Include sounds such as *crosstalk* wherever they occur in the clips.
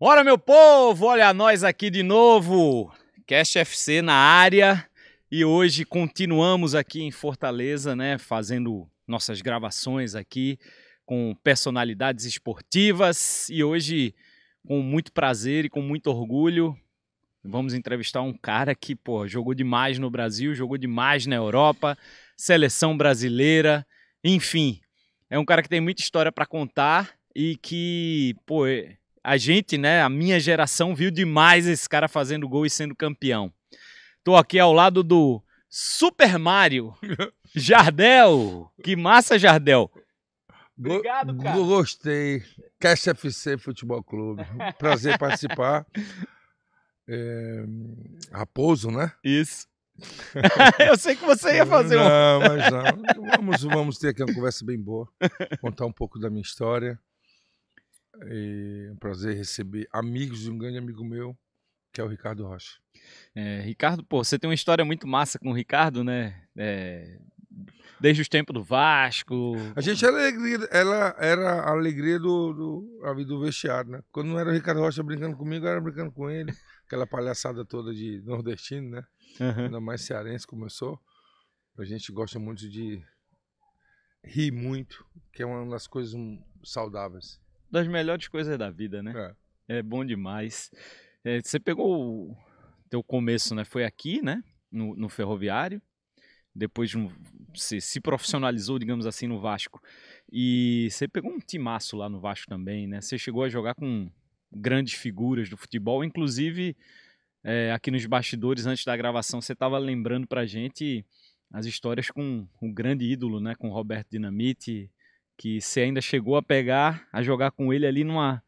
ora meu povo! Olha nós aqui de novo! Cash FC na área e hoje continuamos aqui em Fortaleza, né? Fazendo nossas gravações aqui com personalidades esportivas e hoje, com muito prazer e com muito orgulho, vamos entrevistar um cara que, pô, jogou demais no Brasil, jogou demais na Europa, seleção brasileira, enfim. É um cara que tem muita história para contar e que, pô, é a gente, né, a minha geração viu demais esse cara fazendo gol e sendo campeão. Tô aqui ao lado do Super Mario *laughs* Jardel. Que massa, Jardel. Obrigado, cara. Gostei. Cash FC Futebol Clube. *laughs* Prazer participar. É... Raposo, né? Isso. *laughs* Eu sei que você ia fazer um. Não, mas não. Vamos, vamos ter aqui uma conversa bem boa. Contar um pouco da minha história. E é um prazer receber amigos de um grande amigo meu, que é o Ricardo Rocha. É, Ricardo, pô, você tem uma história muito massa com o Ricardo, né? É, desde os tempos do Vasco. A gente era a alegria, ela era a alegria do, do, a vida do vestiário, né? Quando não era o Ricardo Rocha brincando comigo, era brincando com ele. Aquela palhaçada toda de nordestino, né? Uhum. Ainda mais cearense começou. A gente gosta muito de rir muito, que é uma das coisas saudáveis das melhores coisas da vida, né? É, é bom demais. É, você pegou o teu começo, né? Foi aqui, né? No, no ferroviário. Depois de um, se, se profissionalizou, digamos assim, no Vasco. E você pegou um timaço lá no Vasco também, né? Você chegou a jogar com grandes figuras do futebol, inclusive é, aqui nos bastidores, antes da gravação, você estava lembrando para gente as histórias com o grande ídolo, né? Com Roberto Dinamite, que você ainda chegou a pegar, a jogar com ele ali numa,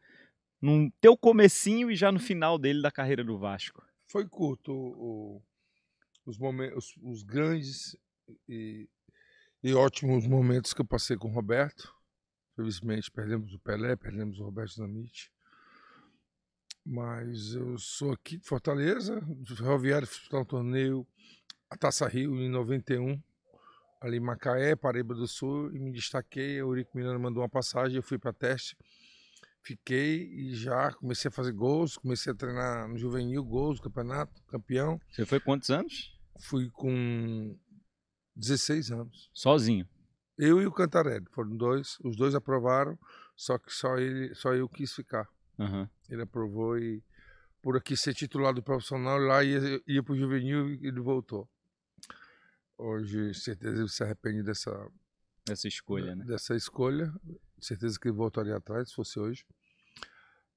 num teu comecinho e já no final dele da carreira do Vasco? Foi curto o, os, momentos, os, os grandes e, e, ótimos momentos que eu passei com o Roberto. Felizmente perdemos o Pelé, perdemos o Roberto Dinamite. Mas eu sou aqui de Fortaleza, do Ferroviário, fiz um torneio, a Taça Rio em 91 ali Macaé, Paraíba do Sul, e me destaquei. O Eurico Miranda mandou uma passagem, eu fui para teste, fiquei e já comecei a fazer gols, comecei a treinar no juvenil, gols, campeonato, campeão. Você foi quantos anos? Fui com 16 anos. Sozinho? Eu e o Cantarelli, foram dois, os dois aprovaram, só que só ele, só eu quis ficar. Uhum. Ele aprovou e por aqui ser titular do profissional, lá ia, ia o juvenil e ele voltou. Hoje, certeza ele se arrepende dessa essa escolha, né? Dessa escolha, certeza que voltaria atrás se fosse hoje.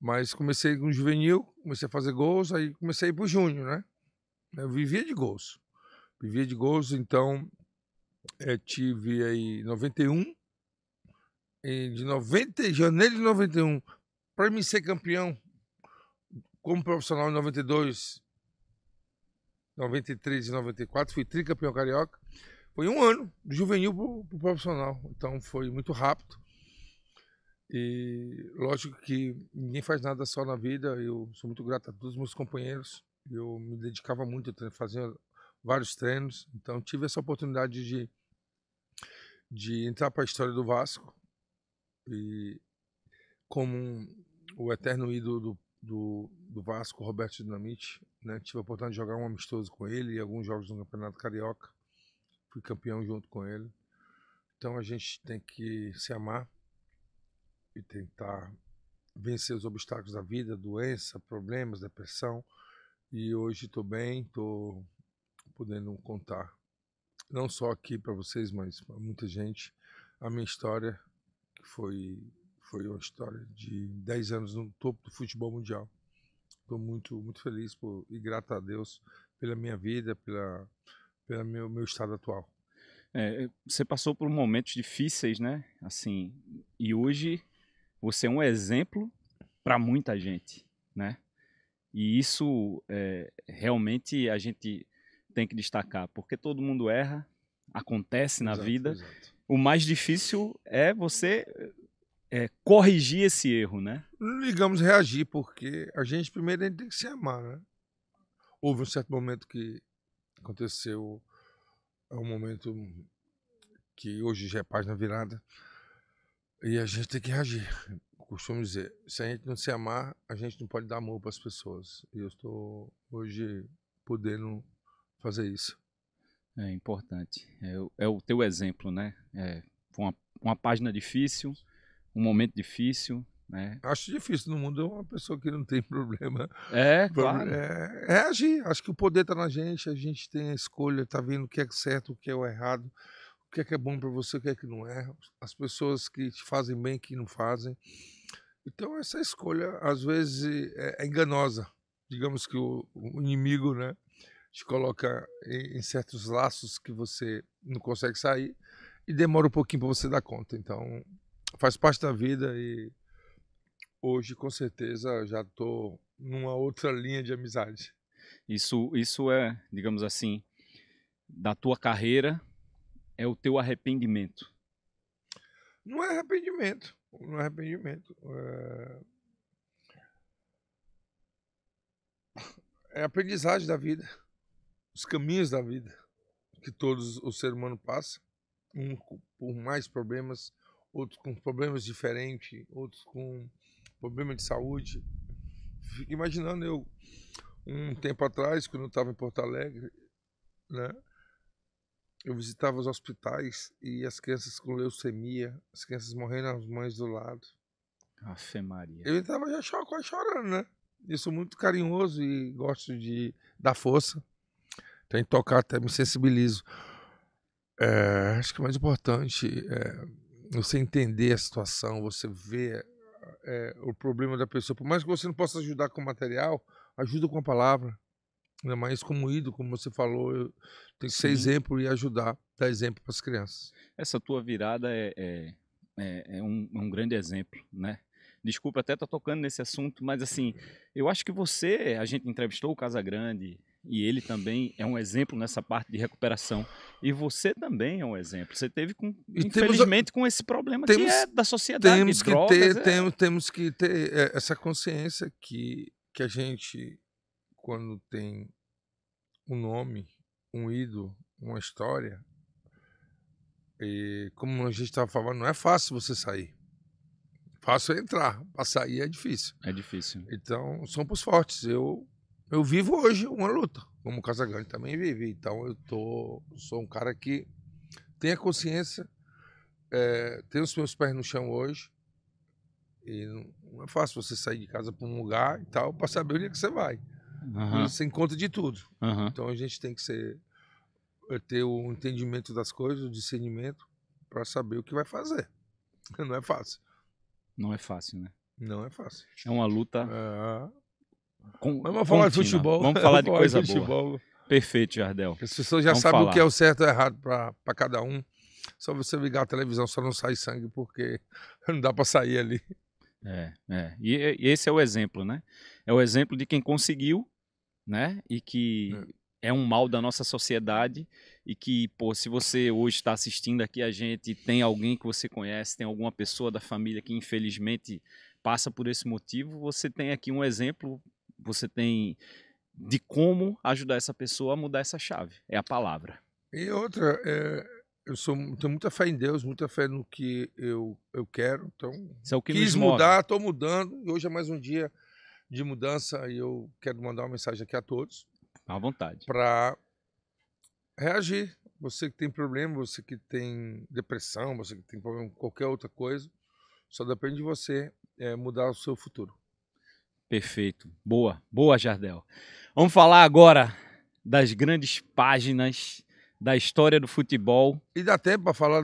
Mas comecei com juvenil, comecei a fazer gols, aí comecei para o júnior, né? Eu vivia de gols. Vivia de gols, então eh, tive aí 91 e de 90, janeiro de 91 para mim ser campeão como profissional em 92, 93 e 94, fui tricampeão carioca. Foi um ano, juvenil pro, pro profissional. Então foi muito rápido. E lógico que ninguém faz nada só na vida. Eu sou muito grato a todos os meus companheiros. Eu me dedicava muito, eu fazia vários treinos. Então tive essa oportunidade de, de entrar para a história do Vasco. E como um, o eterno ídolo do do, do Vasco, Roberto Dinamite. Né? Tive a oportunidade de jogar um amistoso com ele e alguns jogos no Campeonato Carioca. Fui campeão junto com ele. Então a gente tem que se amar e tentar vencer os obstáculos da vida, doença, problemas, depressão. E hoje estou bem, estou podendo contar, não só aqui para vocês, mas para muita gente, a minha história, que foi foi uma história de 10 anos no topo do futebol mundial. Estou muito, muito feliz por, e grato a Deus pela minha vida, pela, pelo meu, meu estado atual. É, é, você passou por momentos difíceis, né? Assim, e hoje você é um exemplo para muita gente, né? E isso é, realmente a gente tem que destacar, porque todo mundo erra, acontece na exato, vida. Exato. O mais difícil é você é, corrigir esse erro, né? Ligamos reagir, porque a gente primeiro a gente tem que se amar, né? Houve um certo momento que aconteceu, é um momento que hoje já é página virada, e a gente tem que reagir. costumo dizer, se a gente não se amar, a gente não pode dar amor para as pessoas. E eu estou hoje podendo fazer isso. É importante. É, é o teu exemplo, né? É, foi uma, uma página difícil, um momento difícil, né? Acho difícil no mundo é uma pessoa que não tem *laughs* problema. É, claro. É, é agir. Acho que o poder está na gente, a gente tem a escolha, tá vendo o que é certo, o que é o errado, o que é que é bom para você, o que é que não é. As pessoas que te fazem bem, que não fazem. Então essa escolha às vezes é, é, enganosa. Digamos que o, o inimigo, né, te coloca em, em certos laços que você não consegue sair e demora um pouquinho para você dar conta. Então faz parte da vida e hoje com certeza já estou numa outra linha de amizade. Isso, isso é, digamos assim, da tua carreira é o teu arrependimento. Não é arrependimento, não é arrependimento. É, é aprendizagem da vida, os caminhos da vida que todos o ser humano passa, um por mais problemas, outros com problemas diferentes, outros com problema de saúde. Fico imaginando eu, um tempo atrás, quando eu estava em Porto Alegre, né? Eu visitava os hospitais e as crianças com leucemia, as crianças morrendo, as mães do lado. Afe Maria. Eu estava já quase chorando, né? Eu sou muito carinhoso e gosto de dar força. Tem que tocar até me sensibilizo. É, acho que o mais importante é você entender a situação, você ver é, o problema da pessoa, por mais que você não possa ajudar com material, ajuda com a palavra. Ainda mais como ídolo, como você falou, tem que ser Sim. exemplo e ajudar, dar exemplo para as crianças. Essa tua virada é, é, é, é um, é um, grande exemplo, né? Desculpa até estar tá tocando nesse assunto, mas assim, eu acho que você, a gente entrevistou o Casagrande, e ele também é um exemplo nessa parte de recuperação. E você também é um exemplo. Você teve, com, infelizmente, a... com esse problema temos, que é da sociedade. Temos que drogas, ter, é... temos, temos que ter é, essa consciência que, que a gente, quando tem um nome, um ídolo, uma história, e como a gente estava falando, não é fácil você sair. Fácil é entrar, para sair é difícil. É difícil. Então, são para os fortes. Eu eu vivo hoje uma luta, como o Casagrande também vive. Então eu tô, sou um cara que tem a consciência, é, os meus pés no chão hoje. E não é fácil você sair de casa para um lugar e tal para saber onde é que você vai. Uhum. Você encontra de tudo. Uhum. Então a gente tem que ser, eh, ter o entendimento das coisas, o discernimento para saber o que vai fazer. *laughs* Não é fácil. Não é fácil, né? Não é fácil. É uma luta. É com, vamos falar de futebol. Vamos falar de coisa de boa. Perfeito, Jardel. As pessoas já vamos sabem falar. o que é o certo e o errado para cada um. Só você ligar a televisão, só não sai sangue, porque *laughs* não dá para sair ali. É, é. E, e, esse é o exemplo, né? É o exemplo de quem conseguiu, né? E que é. é um mal da nossa sociedade. E que, pô, se você hoje está assistindo aqui a gente, tem alguém que você conhece, tem alguma pessoa da família que infelizmente passa por esse motivo, você tem aqui um exemplo você tem de como ajudar essa pessoa a mudar essa chave. É a palavra. E outra, é, eu sou, tenho muita fé em Deus, muita fé no que eu, eu quero. Então, é o que quis mudar, estou mudando. E hoje é mais um dia de mudança e eu quero mandar uma mensagem aqui a todos. À vontade. Para reagir. Você que tem problema, você que tem depressão, você que tem problema com qualquer outra coisa, só depende de você é, mudar o seu futuro. Perfeito. Boa, boa, Jardel. Vamos falar agora das grandes páginas da história do futebol. E dá tempo para falar.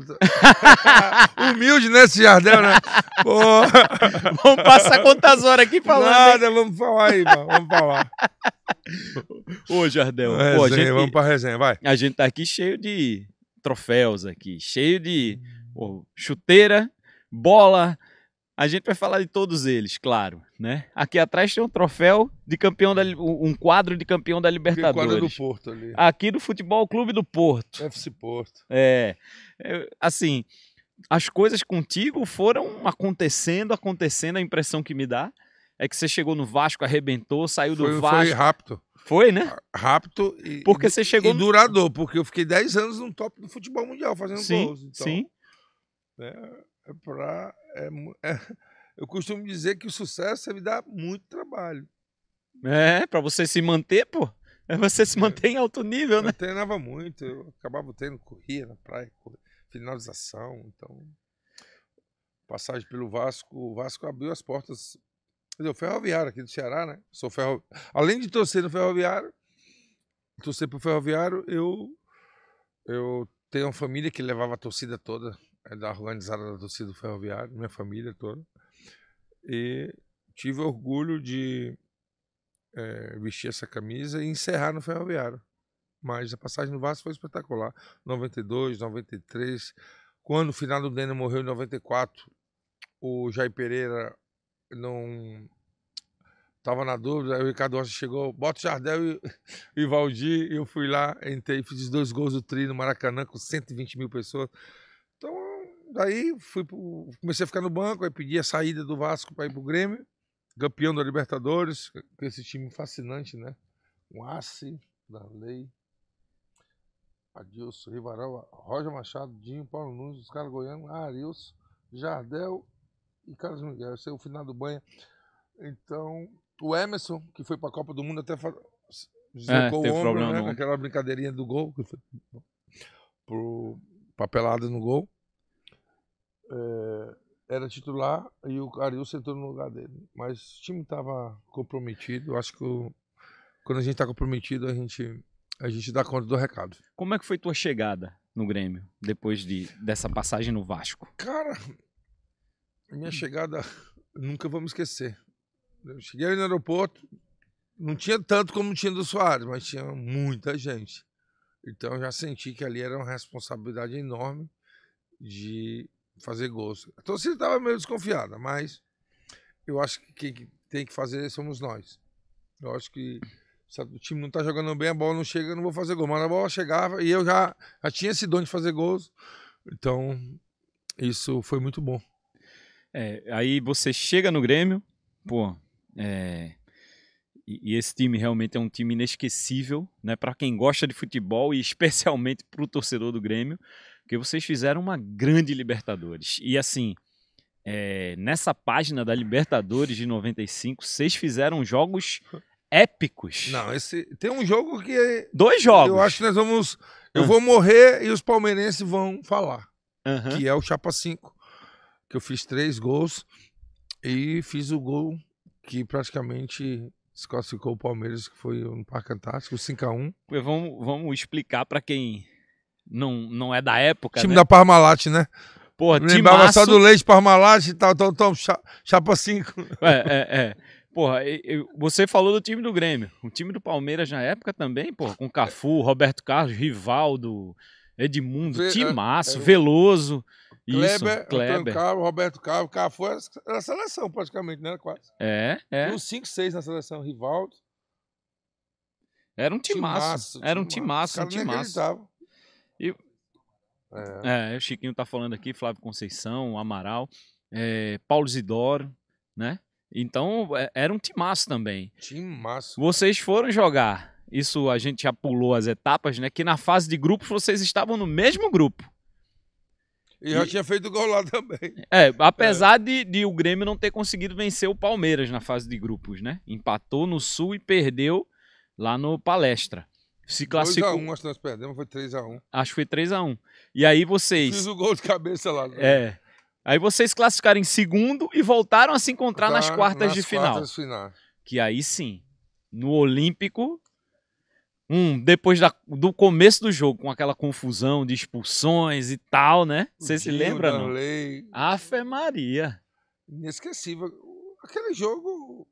*laughs* Humilde, né, Jardel, né? *laughs* vamos passar quantas horas aqui falando. Nada, vamos falar aí, vamos falar. *laughs* Ô, Jardel. Resenha, pô, gente, vamos para resenha, vai. A gente tá aqui cheio de troféus aqui, cheio de pô, chuteira, bola, a gente vai falar de todos eles, claro, né? Aqui atrás tem um troféu de campeão da um quadro de campeão da Libertadores. quadro do Porto ali. Aqui do Futebol Clube do Porto. FC Porto. É, é. Assim, as coisas contigo foram acontecendo, acontecendo, a impressão que me dá é que você chegou no Vasco, arrebentou, saiu foi, do Vasco. Foi rápido. Foi, né? Rápido e, porque você chegou e no... duradouro, porque eu fiquei 10 anos no top do futebol mundial fazendo sim, gols. Então, sim. É, para. É, é, é *laughs* eu costumo dizer que o sucesso é me dá muito trabalho. É, para você se manter, pô. É você se é. manter em alto nível, eu né? Eu treinava muito, eu acabava tendo corria na praia, finalização, então passagem pelo Vasco, o Vasco abriu as portas. Quer dizer, o Ferroviário aqui do Ceará, né? Sou ferro... Além de torcer no Ferroviário, torcer pro Ferroviário, eu, eu tenho uma família que levava a torcida toda da organizada da torcida do Ferroviário, minha família toda. E tive orgulho de é, vestir essa camisa e encerrar no Ferroviário. Mas a passagem no Vasco foi espetacular. 92, 93. Quando o final do Denner morreu em 94, o Jair Pereira não Tava na dúvida, aí o Ricardo Rocha chegou, bota o Jardel e, e Valdir, e eu fui lá, entrei, fiz dois gols do Tri no Maracanã com 120 mil pessoas daí fui pro, comecei a ficar no banco, aí pedi a saída do Vasco para ir pro Grêmio, campeão da Libertadores, com esse time fascinante, né? Com Assi, Darley, Adilson, Rivarão, Roger Machado, Dinho, Paulo Nunes, os caras goianos, Arilson, Jardel e Carlos Miguel. Esse é o final do banho. Então, o Emerson, que foi para a Copa do Mundo, até deslocou é, o ombro, né? Aquela brincadeirinha do gol, que foi papelada no gol é, era titular e o Ariel sentou no lugar dele. Mas o time estava comprometido. Acho que o, quando a gente está comprometido, a gente, a gente dá conta do recado. Como é que foi tua chegada no Grêmio depois de, dessa passagem no Vasco? Cara, minha chegada nunca vamos esquecer. Eu cheguei no aeroporto, não tinha tanto como tinha do Soares, mas tinha muita gente. Então eu já senti que ali era uma responsabilidade enorme de fazer gols. A torcida estava então, meio desconfiada, mas eu acho que quem tem que fazer somos nós. Eu acho que se o time não está jogando bem, a bola não chega, eu não vou fazer gol. Mas a bola chegava e eu já, já tinha esse dom de fazer gols. Então, isso foi muito bom. É, aí você chega no Grêmio, pô, é, e, e, esse time realmente é um time inesquecível, né? Para quem gosta de futebol e especialmente para o torcedor do Grêmio. Porque vocês fizeram uma grande Libertadores. E assim, é, nessa página da Libertadores de 95, vocês fizeram jogos épicos. Não, esse tem um jogo que é, dois jogos. Eu acho que nós vamos, eu ah. vou morrer e os palmeirenses vão falar, uhum. que é o chapa 5, que eu fiz três gols e fiz o gol que praticamente se classificou o Palmeiras, que foi no Parque Antártico, 5 a 1. Vamos, vamos explicar para quem não, não é da época. Time né? da Parmalat, né? Porra, time Lembrava timaço... só do leite Parmalat e tal, tal, então, então, tal, chapa 5. *laughs* É, é, é. Porra, você falou do time do Grêmio. O time do Palmeiras na época também, porra, com Cafu, Roberto Carlos, Rivaldo, Edmundo, Ve Timaço, é, é, Veloso. Kleber, isso, Kleber. Carlos, Roberto Carlos, Cafu era a seleção praticamente, né? Quase. É, é. Tinha uns 5, 6 na seleção, Rivaldo. Era um timaço. timaço era um timaço, um timaço. E, é. é. o Chiquinho tá falando aqui, Flávio Conceição, Amaral, é, Paulo Zidoro, né? Então, é, era um timaço também. Timaço. Vocês foram jogar. Isso a gente já pulou as etapas, né? Que na fase de grupos vocês estavam no mesmo grupo. E já e... tinha feito gol lá também. É, *laughs* é. apesar é. De, de, o Grêmio não ter conseguido vencer o Palmeiras na fase de grupos, né? Empatou no Sul e perdeu lá no Palestra se classificou. 2x1, acho que nós perdemos, foi 3x1. Acho que foi 3x1. E aí vocês. Fiz o gol de cabeça lá. Né? É. Aí vocês classificaram em segundo e voltaram a se encontrar tá, nas quartas nas de final. Quartas final. Que aí sim, no Olímpico, um, depois da, do começo do jogo, com aquela confusão de expulsões e tal, né? Você se lembra, não? Lei. Afe Maria. Inesquecível. Aquele jogo,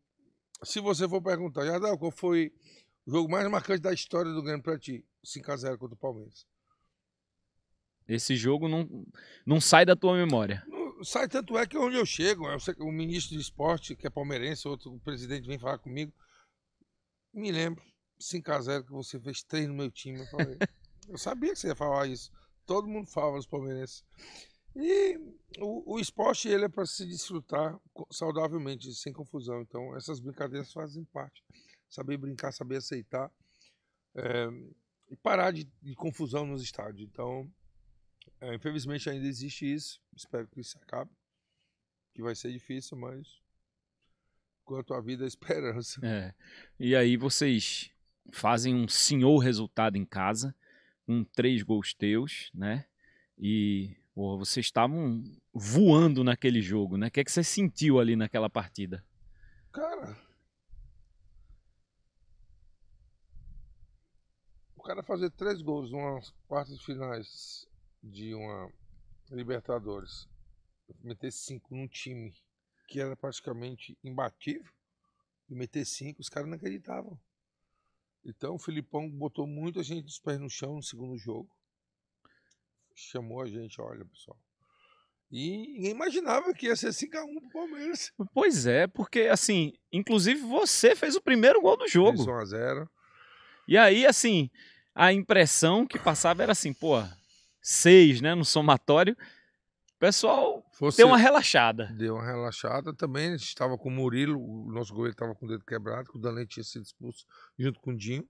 se você for perguntar, Jardel, qual foi o jogo mais marcante da história do Grêmio para ti, 5x0 contra o Palmeiras. Esse jogo não, não sai da tua memória. Não, sai tanto é que é onde eu chego, eu sei, o ministro de esporte, que é palmeirense, outro presidente vem falar comigo. Me lembro, 5x0 que você fez três no meu time. Eu, falei, *laughs* eu sabia que você ia falar isso. Todo mundo fala dos palmeirenses. E o, o, esporte ele é para se desfrutar saudavelmente, sem confusão. Então essas brincadeiras fazem parte saber brincar, saber aceitar é, e parar de, de, confusão nos estádios. Então, é, infelizmente ainda existe isso. Espero que isso acabe, que vai ser difícil, mas quanto à vida, *laughs* a esperança. É. E aí vocês fazem um senhor resultado em casa, um três gols teus, né? E Porra, vocês estavam voando naquele jogo, né? O que, é que você sentiu ali naquela partida? Cara, cara fazer três gols nas quartas finais de uma Libertadores, meter cinco num time que era praticamente imbatível, e meter cinco, os caras não acreditavam. Então o Filipão botou muita gente dos pés no chão no segundo jogo. Chamou a gente, olha, pessoal. E ninguém imaginava que ia ser 5x1 pro Palmeiras. *laughs* Pois é, porque assim, inclusive você fez o primeiro gol do jogo. 1x0. E aí, assim, a impressão que passava era assim, pô, seis, né, no somatório, o pessoal Fosse, deu uma relaxada. Deu uma relaxada também, a gente estava com o Murilo, o nosso goleiro estava com o dedo quebrado, que o Danley tinha sido expulso junto com o Dinho,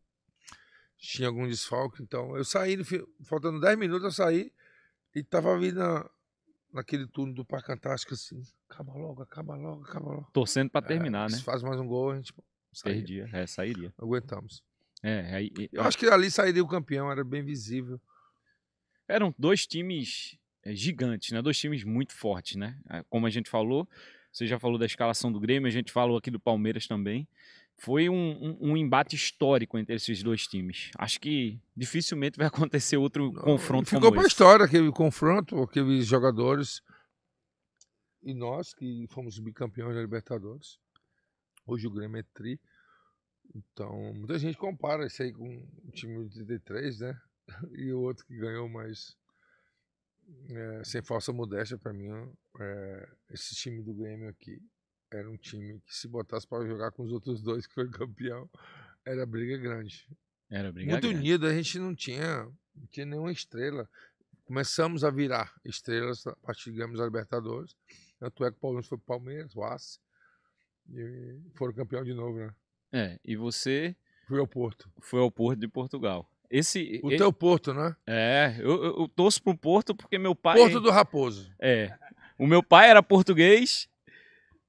tinha algum desfalque, então eu saí, faltando dez minutos eu saí e tava vindo na, naquele turno do Parque Antártico, assim, acaba logo, acaba logo, acaba logo. Torcendo para é, terminar, é, né? Se faz mais um gol, a gente... Sairia. Perdia, é, sairia. Aguentamos. É, aí, eu acho que ali sairia o campeão, era bem visível. Eram dois times eh, gigantes, né? Dois times muito fortes, né? Como a gente falou, você já falou da escalação do Grêmio, a gente falou aqui do Palmeiras também. Foi um, um, um embate histórico entre esses dois times. Acho que dificilmente vai *laughs* acontecer outro Não, confronto Ficou para a história aquele confronto, aqueles jogadores e nós que fomos bicampeões da Libertadores. Hoje o Grêmio é tri. Então, muita gente compara isso aí com o time de 33, né? *laughs* E o outro que ganhou, mas é, sem falsa modéstia, para mim, é, esse time do Grêmio aqui era um time que se botasse para jogar com os outros dois que foram campeão, era briga grande. Era briga Muito grande. unido, a gente não tinha, não tinha nenhuma estrela. Começamos a virar estrelas a partir, Libertadores. Tanto é que o Palmeiras foi para o Palmeiras, o Aço, e foram campeão de novo, né? É, e você. Foi ao Porto. Foi ao Porto de Portugal. Esse, o teu Porto, né? É, eu, eu torço pro Porto porque meu pai. Porto do Raposo. É. O meu pai era português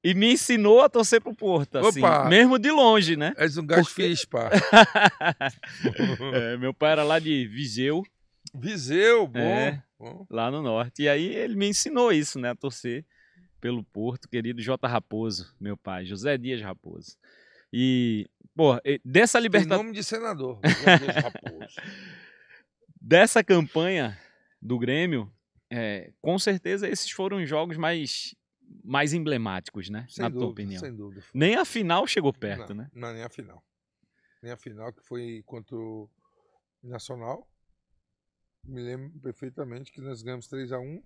e me ensinou a torcer pro Porto, assim, Opa, mesmo de longe, né? És um gajo porque... feliz, pá. *laughs* é, meu pai era lá de Viseu. Viseu, bom, é, bom. Lá no norte. E aí ele me ensinou isso, né? A torcer pelo Porto, querido J. Raposo, meu pai, José Dias Raposo. E, pô, dessa libertação. Em nome de senador. *laughs* dessa campanha do Grêmio, é, com certeza esses foram os jogos mais, mais emblemáticos, né? Sem na dúvida, tua opinião. Sem dúvida. Nem a final chegou perto, não, né? Não, nem a final. Nem a final, que foi contra o Nacional. Me lembro perfeitamente que nós ganhamos 3 a 1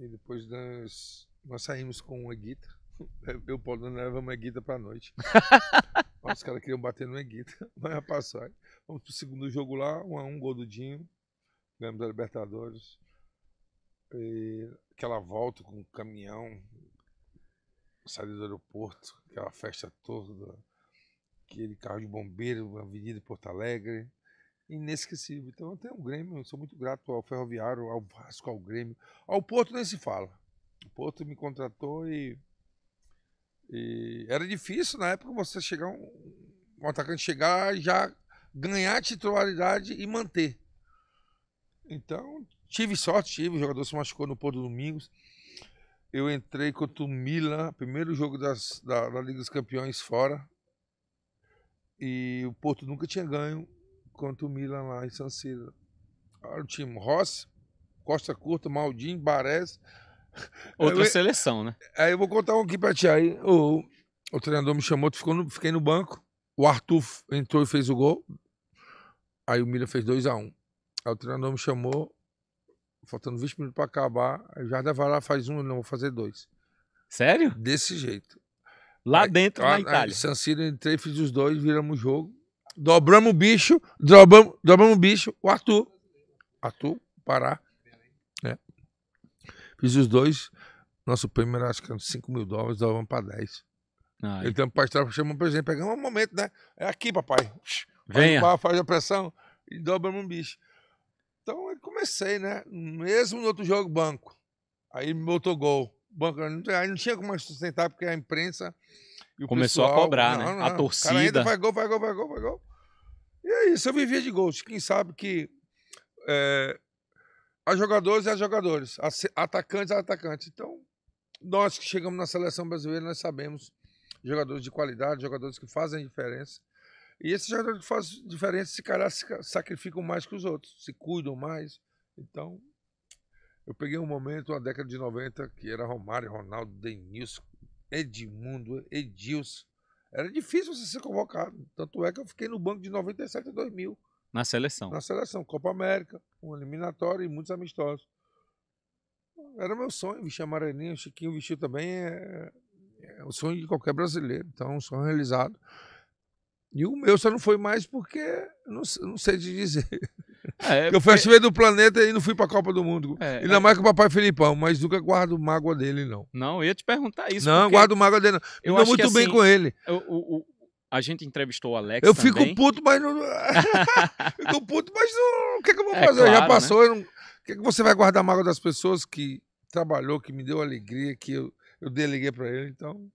E depois nós, nós saímos com o Eguita. *laughs* Eu, Paulo não leva uma guita pra noite. *laughs* Os caras queriam bater no Eguita, *laughs* mas ia passar. Vamos pro segundo jogo lá, um a um, gol do Dinho. Ganhamos a Libertadores. E aquela volta com o caminhão, saída do aeroporto, aquela festa toda, aquele carro de bombeiro, Avenida Porto Alegre. Inesquecível. Então até o um Grêmio, sou muito grato ao Ferroviário, ao Vasco, ao Grêmio. Ao Porto nem se fala. O Porto me contratou e e era difícil na época você chegar, um, um atacante chegar já ganhar titularidade e manter. Então, tive sorte, tive. O jogador se machucou no Porto Domingos. Eu entrei contra o Milan, primeiro jogo das, da, da Liga dos Campeões fora. E o Porto nunca tinha ganho contra o Milan lá em San Siro. Olha o time: Rossi, Costa Curta, Maldinho, Baresi, Outra eu, seleção, né? Aí eu vou contar um aqui pra ti. Aí o, o treinador me chamou, ficou no, fiquei no banco. O Arthur entrou e fez o gol. Aí o Milha fez 2x1. Um. Aí o treinador me chamou, faltando 20 minutos pra acabar. Aí o Jardim vai lá, faz um, eu não vou fazer dois. Sério? Desse jeito. Lá aí, dentro, lá, na Itália. Aí, San Siro, entrei, fiz os dois, viramos o jogo. Dobramos o bicho, dobramos, dobramos o bicho, o Arthur. Arthur, parar. Fiz os dois. Nosso prêmio era acho que era 5 mil dólares, dava para 10. Ai. Ele tem um pastor, chamou um presidente, pegamos um momento, né? É aqui, papai. Venha. Faz, faz a pressão e dobra um bicho. Então eu comecei, né? Mesmo no outro jogo, banco. Aí me botou gol. Banco, aí não tinha como sustentar, porque a imprensa. Começou pessoal, a cobrar, não, né? Não, a torcida. Cara, ainda gol, vai gol, vai gol, vai gol. E é isso, eu vivia de gols. Quem sabe que é, a jogadores e a jogadores, a atacantes e atacantes. Então, nós que chegamos na seleção brasileira, nós sabemos jogadores de qualidade, jogadores que fazem diferença. E esses jogadores que fazem diferença, se calhar, se sacrificam mais que os outros, se cuidam mais. Então, eu peguei um momento, a década de 90, que era Romário, Ronaldo, Denilson, Edmundo, Edilson. Era difícil você ser convocado. Tanto é que eu fiquei no banco de 97 a 2000. Na seleção. Na seleção, Copa América, um eliminatório e muitos amistosos. Era meu sonho vestir a amarelinha, o Chiquinho vestiu também. É, é, é o sonho de qualquer brasileiro, então é um sonho realizado. E o meu só não foi mais porque não, não sei te dizer. É, é *laughs* eu fui porque... do planeta e não fui pra Copa do Mundo. É, Ainda é... mais com o papai Filipão, mas nunca guardo mágoa dele, não. Não, eu ia te perguntar isso. Não, guardo mágoa dele, não. Eu não muito bem assim, com ele. O, o, a gente entrevistou o Alex. Eu também. fico puto, mas não. *laughs* *laughs* fico puto, mas não. O que, é que eu vou é fazer? É claro, já né? passou. Né? Não... O que, é que você vai guardar a mágoa das pessoas que trabalhou, que me deu alegria, que eu, eu deleguei para ele? Então,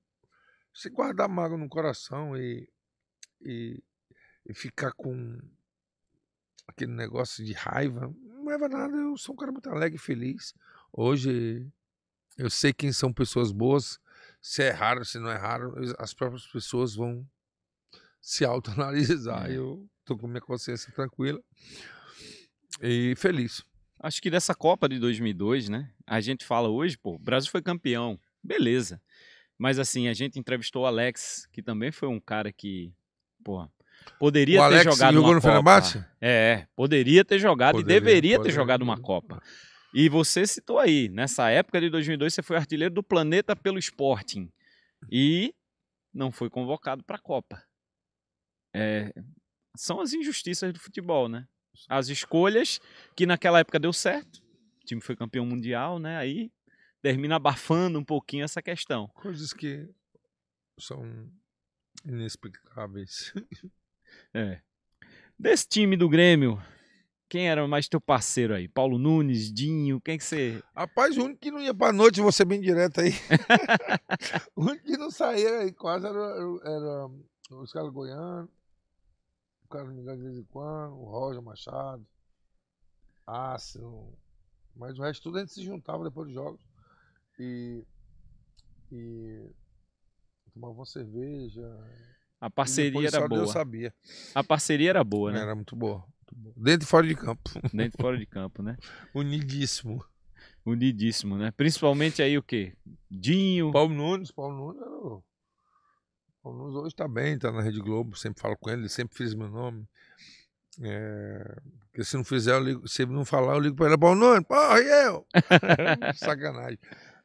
você guardar a mágoa no coração e, e, e ficar com aquele negócio de raiva, não leva nada. Eu sou um cara muito alegre e feliz. Hoje, eu sei quem são pessoas boas. Se é raro, se não é raro, as próprias pessoas vão se autoanalisar. É. Eu estou com minha consciência tranquila e feliz. Acho que dessa Copa de 2002, né? A gente fala hoje, pô, o Brasil foi campeão, beleza. Mas assim, a gente entrevistou o Alex, que também foi um cara que, pô, poderia o ter Alex jogado jogou uma no Copa. Fenerbahçe? É, é, poderia ter jogado poderia, e deveria poderia. ter jogado uma Copa. E você citou aí, nessa época de 2002, você foi artilheiro do planeta pelo Sporting e não foi convocado para a Copa. É, são as injustiças do futebol, né? As escolhas que naquela época deu certo. O time foi campeão mundial, né? Aí termina abafando um pouquinho essa questão. Coisas que são inexplicáveis. *laughs* é. Desse time do Grêmio, quem era mais teu parceiro aí? Paulo Nunes, Dinho, quem é que você. Rapaz, o único que não ia pra noite, você bem direto aí. *laughs* *laughs* o único que não saía aí quase era, era, era os caras goianos. Carlos Miguel de vez em quando, o Roger Machado, Ácido. Mas o resto tudo a gente se juntava depois dos jogos. E. E. Tomava uma cerveja. A parceria era boa. Eu sabia. A parceria era boa, né? Era muito boa. Muito boa. Dentro e fora de campo. *laughs* Dentro e fora de campo, né? Unidíssimo. Unidíssimo, né? Principalmente aí o quê? Dinho. Paulo Nunes, Paulo Nunes era o Nunes hoje está bem, está na Rede Globo, sempre falo com ele, sempre fiz meu nome. É, porque se não fizer, ligo, se não falar, eu ligo para ele, Paulo Nunes, porra, e eu? *laughs* Sacanagem.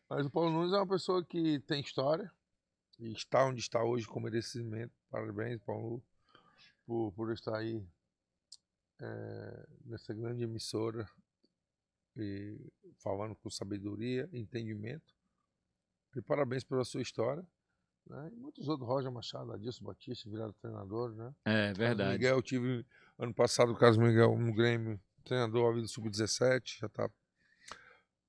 Mas o Paulo Nunes é uma pessoa que tem história e está onde está hoje com merecimento. Parabéns, Paulo, por, por estar aí é, nessa grande emissora e falando com sabedoria, entendimento. E parabéns pela sua história. Né? E muitos outros, Roger Machado, Adilson Batista, virado treinador, né? É, verdade. Miguel, eu tive ano passado o caso Miguel no Grêmio, treinador a vida sub-17, já está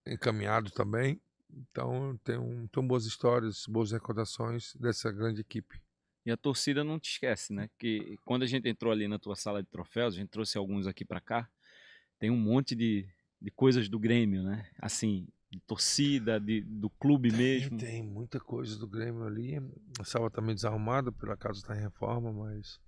encaminhado também. Então, tem um, tem boas histórias, boas recordações dessa grande equipe. E a torcida não te esquece, né? Que quando a gente entrou ali na tua sala de troféus, a gente trouxe alguns aqui para cá, tem um monte de, de coisas do Grêmio, né? Assim, de torcida, de, do clube tem, mesmo? Tem muita coisa do Grêmio ali. A sala também tá desarrumada, pelo acaso está em reforma, mas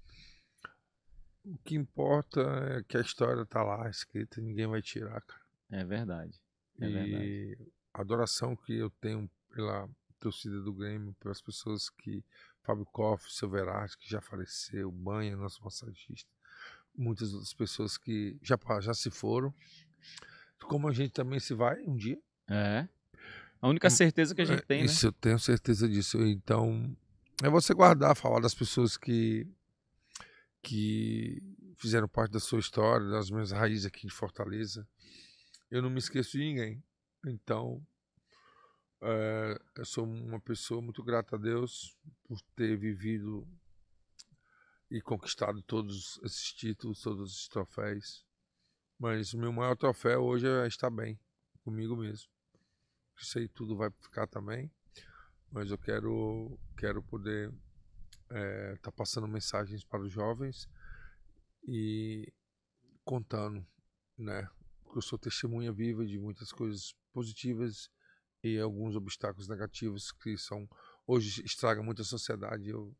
o que importa é que a história está lá escrita e ninguém vai tirar, cara. É verdade. É e verdade. a adoração que eu tenho pela torcida do Grêmio, pelas pessoas que. Fábio Koff, Silverati, que já faleceu, Banha, nosso massagista, muitas outras pessoas que já, já se foram. Como a gente também se vai um dia, é. A única hum, certeza que a gente é, tem, né? Isso, né? eu tenho certeza disso. Então, é você guardar, falar das pessoas que, que fizeram parte da sua história, das minhas raízes aqui de Fortaleza. Eu não me esqueço de ninguém. Então, é, eu sou uma pessoa muito grata a Deus por ter vivido e conquistado todos esses títulos, todos esses troféus. Mas o meu maior troféu hoje é estar bem comigo mesmo. Isso aí tudo vai ficar também. Mas eu quero, quero poder estar é, tá passando mensagens para os jovens e contando, né? Porque eu sou testemunha viva de muitas coisas positivas e alguns obstáculos negativos que são hoje estragam muito a sociedade. Eu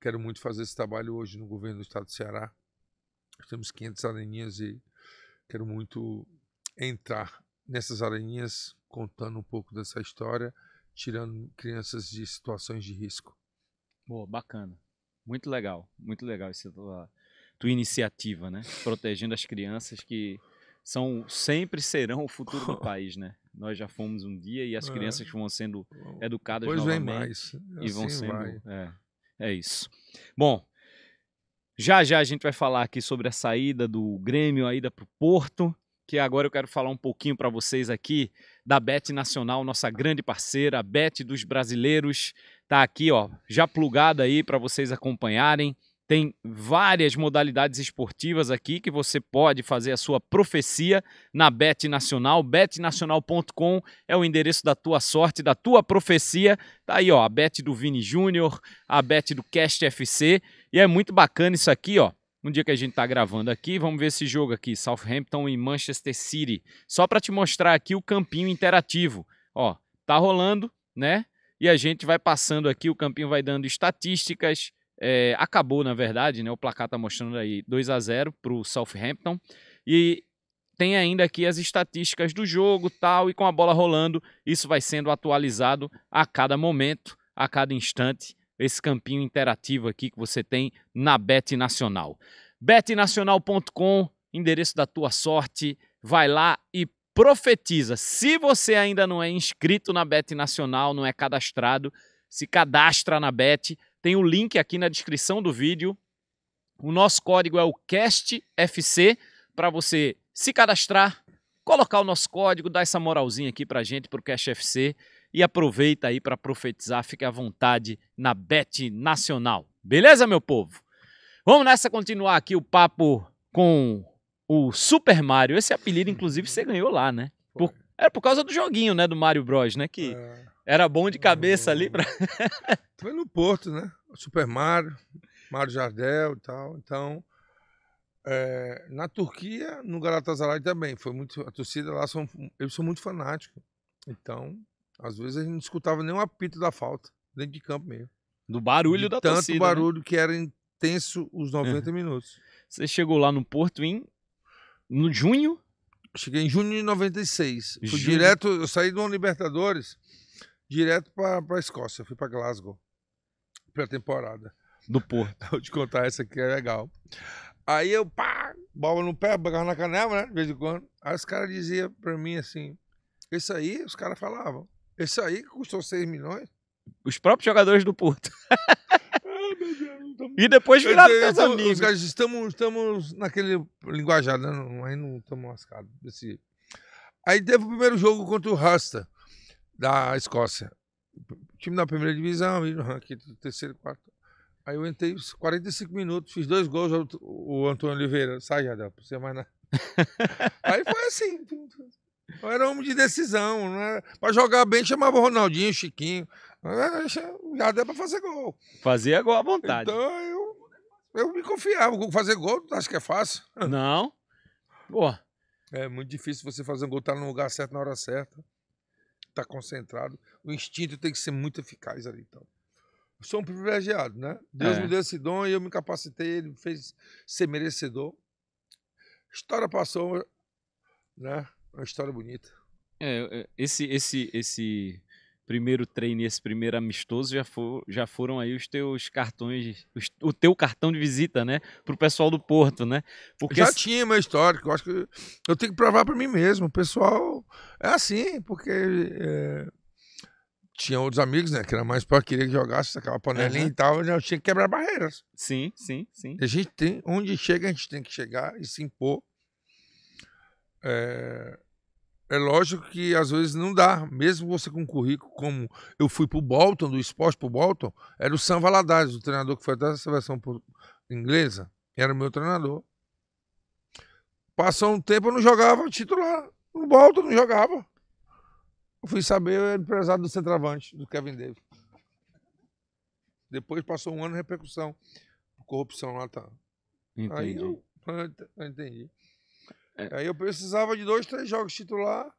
quero muito fazer esse trabalho hoje no governo do estado do Ceará. Nós temos 500 areninhas e quero muito entrar nessas areninhas contando um pouco dessa história, tirando crianças de situações de risco. Boa, bacana. Muito legal, muito legal essa tua, tua iniciativa, né? Protegendo as crianças que são sempre serão o futuro do *laughs* país, né? Nós já fomos um dia e as é. crianças vão sendo educadas pois novamente vem mais. Assim e vão assim sendo. É, é, isso. Bom, já já a gente vai falar aqui sobre a saída do Grêmio, a ida para o Porto que agora eu quero falar um pouquinho para vocês aqui da Bet Nacional, nossa grande parceira, a Bet dos brasileiros, está aqui, ó, já plugada aí para vocês acompanharem. Tem várias modalidades esportivas aqui que você pode fazer a sua profecia na Bet Nacional. BetNacional.com é o endereço da tua sorte, da tua profecia. Tá aí, ó, a Bet do Vini Júnior, a Bet do Cast FC. E é muito bacana isso aqui, ó um dia que a gente está gravando aqui. Vamos ver esse jogo aqui, Southampton e Manchester City. Só para te mostrar aqui o campinho interativo. Ó, tá rolando, né? E a gente vai passando aqui, o campinho vai dando estatísticas. É, acabou, na verdade, né? O placar tá mostrando aí 2 a 0 para o Southampton. E tem ainda aqui as estatísticas do jogo, tal, e com a bola rolando, isso vai sendo atualizado a cada momento, a cada instante esse campinho interativo aqui que você tem na Bet Nacional. betnacional.com, endereço da tua sorte, vai lá e profetiza. Se você ainda não é inscrito na Bet Nacional, não é cadastrado, se cadastra na Bet, tem o link aqui na descrição do vídeo. O nosso código é o CASTFC para você se cadastrar, colocar o nosso código, dar essa moralzinha aqui para gente pro FC. E aproveita aí para profetizar, fica à vontade na Bet Nacional. Beleza, meu povo? Vamos nessa continuar aqui o papo com o Super Mario. Esse apelido, inclusive, você ganhou lá, né? Por... Era por causa do joguinho, né? Do Mario Bros, né? Que é... era bom de cabeça ali. Pra... Foi no Porto, né? Super Mario, Mario Jardel e tal. Então, é... na Turquia, no Galatasaray também. Foi muito. A torcida lá, são... eu sou muito fanático. Então, às vezes a gente não escutava nem o apito da falta, dentro de campo mesmo. Do barulho de da tanto torcida. Tanto né? barulho né? que era intenso os 90 é. minutos. Você chegou lá no Porto em no junho? Cheguei em junho de 96. Junho. Fui direto, eu saí do Libertadores direto para a Escócia, fui para Glasgow para temporada do Porto. *laughs* Vou te contar essa aqui é legal. Aí eu pá, bola no pé, bagava na canela, né, de vez em quando. Aí os caras diziam para mim assim, isso aí, os caras falavam. Esse aí custou 6 milhões? Os próprios jogadores do Porto. *laughs* E depois viraram eu, então, amigos. Os caras, estamos, estamos naquele linguajar, né? Não, aí não estamos lascados. Desse... Aí teve o primeiro jogo contra o Rasta, da Escócia. O time da primeira divisão, e no ranking do terceiro quarto. Aí eu entrei 45 minutos, fiz dois gols, o, Antônio Oliveira, sai, Jadel, pra você mais nada. *laughs* aí foi assim. Eu era homem de decisão. para era... jogar bem, chamava Ronaldinho, Chiquinho. Já deu para fazer gol. Fazia gol à vontade. Então eu, eu me confiava. Fazer gol, acho que é fácil. Não. Boa. É muito difícil você fazer um gol, tá no lugar certo na hora certa. Tá concentrado. O instinto tem que ser muito eficaz ali, então. Eu sou um privilegiado, né? Deus é. me deu esse dom e eu me capacitei, ele me fez ser merecedor. História passou, né? É uma história bonita. É, é, esse, esse, esse primeiro treino, esse primeiro amistoso, já, for, já foram aí os teus cartões, os, o teu cartão de visita, né? Pro pessoal do Porto, né? Porque já tinha meu histórico, eu acho que eu tenho que provar para mim mesmo. O pessoal é assim, porque é, tinha outros amigos, né? Que era mais para querer que jogasse aquela panelinha uhum. e tal, eu tinha que quebrar barreiras. Sim, sim, sim. A gente tem, onde chega, a gente tem que chegar e se impor. É, é lógico que às vezes não dá. Mesmo você com um currículo como eu fui para o Bolton, do esporte para o Bolton, era o Sam Valadares, o treinador que foi até a seleção inglesa, era o meu treinador. Passou um tempo, eu não jogava titular. No Bolton, não jogava. Eu fui saber, eu era empresário do centroavante, do Kevin Davis. Depois passou um ano de repercussão. Corrupção lá tá. Entendi. Aí eu, eu entendi. É. Aí eu precisava de dois, três jogos titular.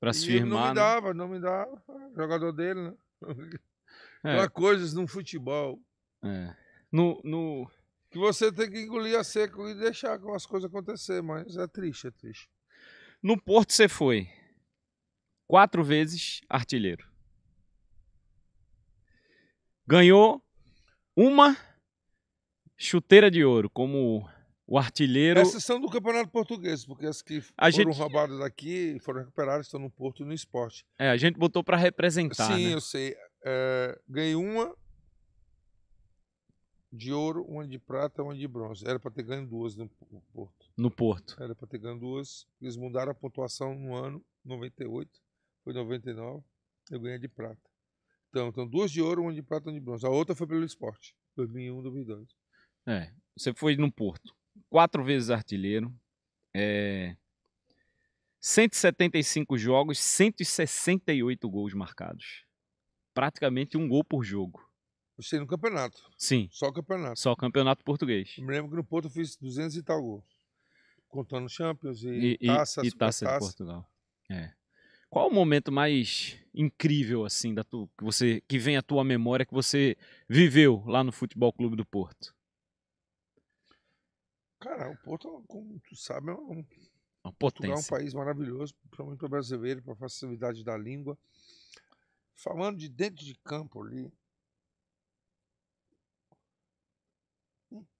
Pra se firmar. Né? Não me dava, né? não me dava. Jogador dele, né? *laughs* É. Aquela é. coisas num futebol. É. No, no... Que você tem que engolir a seco e deixar as coisas acontecer, mas é triste, é triste. No Porto você foi quatro vezes artilheiro. Ganhou uma chuteira de ouro como o artilheiro. Essas são do Campeonato Português, porque as que a foram gente... roubadas daqui foram recuperadas, estão no Porto e no Esporte. É, a gente botou para representar. Sim, né? eu sei. É, ganhei uma de ouro, uma de prata, uma de bronze. Era para ter ganho duas no Porto. No Porto. Era para ter ganho duas. Eles mudaram a pontuação no ano 98, foi 99. Eu ganhei de prata. Então, então duas de ouro, uma de prata, uma de bronze. A outra foi pelo Esporte, 2001, 2002. É, você foi no Porto quatro vezes artilheiro, é, 175 jogos, 168 gols marcados. Praticamente um gol por jogo. Você no campeonato? Sim. Só o campeonato? Só o campeonato português. Eu me lembro que no Porto eu fiz 200 e tal gols. Contando Champions e, e e taça de Portugal. É. Qual o momento mais incrível assim da tu, que você que vem à tua memória que você viveu lá no Futebol Clube do Porto? Cara, o Porto, é como tu sabe, é um, uma Portugal é um país maravilhoso, principalmente para o brasileiro, para a facilidade da língua. Falando de dentro de campo ali,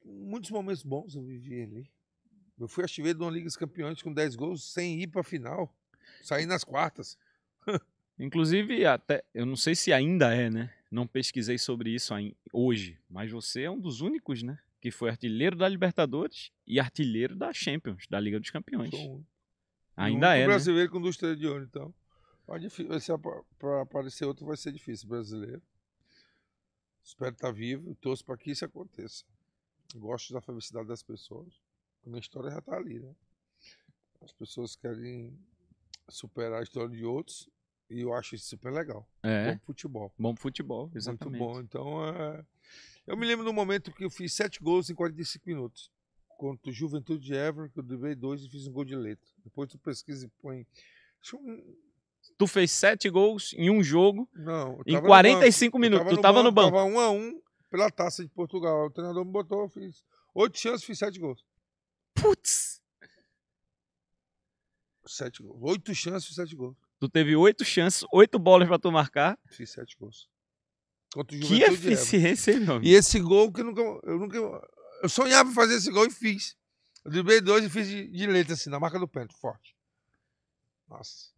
muitos momentos bons eu vivi ali. Eu fui ativeiro de uma Liga dos Campeões com 10 gols sem ir para a final. Saí nas quartas. *laughs* Inclusive, até eu não sei se ainda é, né? Não pesquisei sobre isso hoje, mas você é um dos únicos, né? que foi artilheiro da Libertadores e artilheiro da Champions, da Liga dos Campeões. Ainda é. O né? brasileiro né? com duas três de ouro, então. Para aparecer outro vai ser difícil, brasileiro. Espero estar tá vivo, torço para que isso aconteça. Gosto da felicidade das pessoas. A minha história já está ali, né? As pessoas querem superar a história de outros e eu acho isso super legal. É. Bom futebol. Bom futebol, exatamente. Muito bom. Então, é... eu me lembro do momento que eu fiz sete gols em 45 minutos. Contra o Juventude de Évora, que eu levei dois e fiz um gol de letra. Depois tu pesquisa e põe. Tu fez sete gols em um jogo Não, em 45 minutos. tu tava no banco. Tava um a um pela taça de Portugal. O treinador me botou, eu fiz oito chances, fiz sete gols. Putz! Sete gols. Oito chances, sete gols. Tu teve oito chances, oito bolas para tu marcar. Fiz sete gols. que eficiência, hein, meu amigo? E esse gol que eu nunca, eu nunca. Eu sonhava fazer esse gol e fiz. Eu driblei dois e fiz de, de letra, assim, na marca do pênalti, forte. Nossa.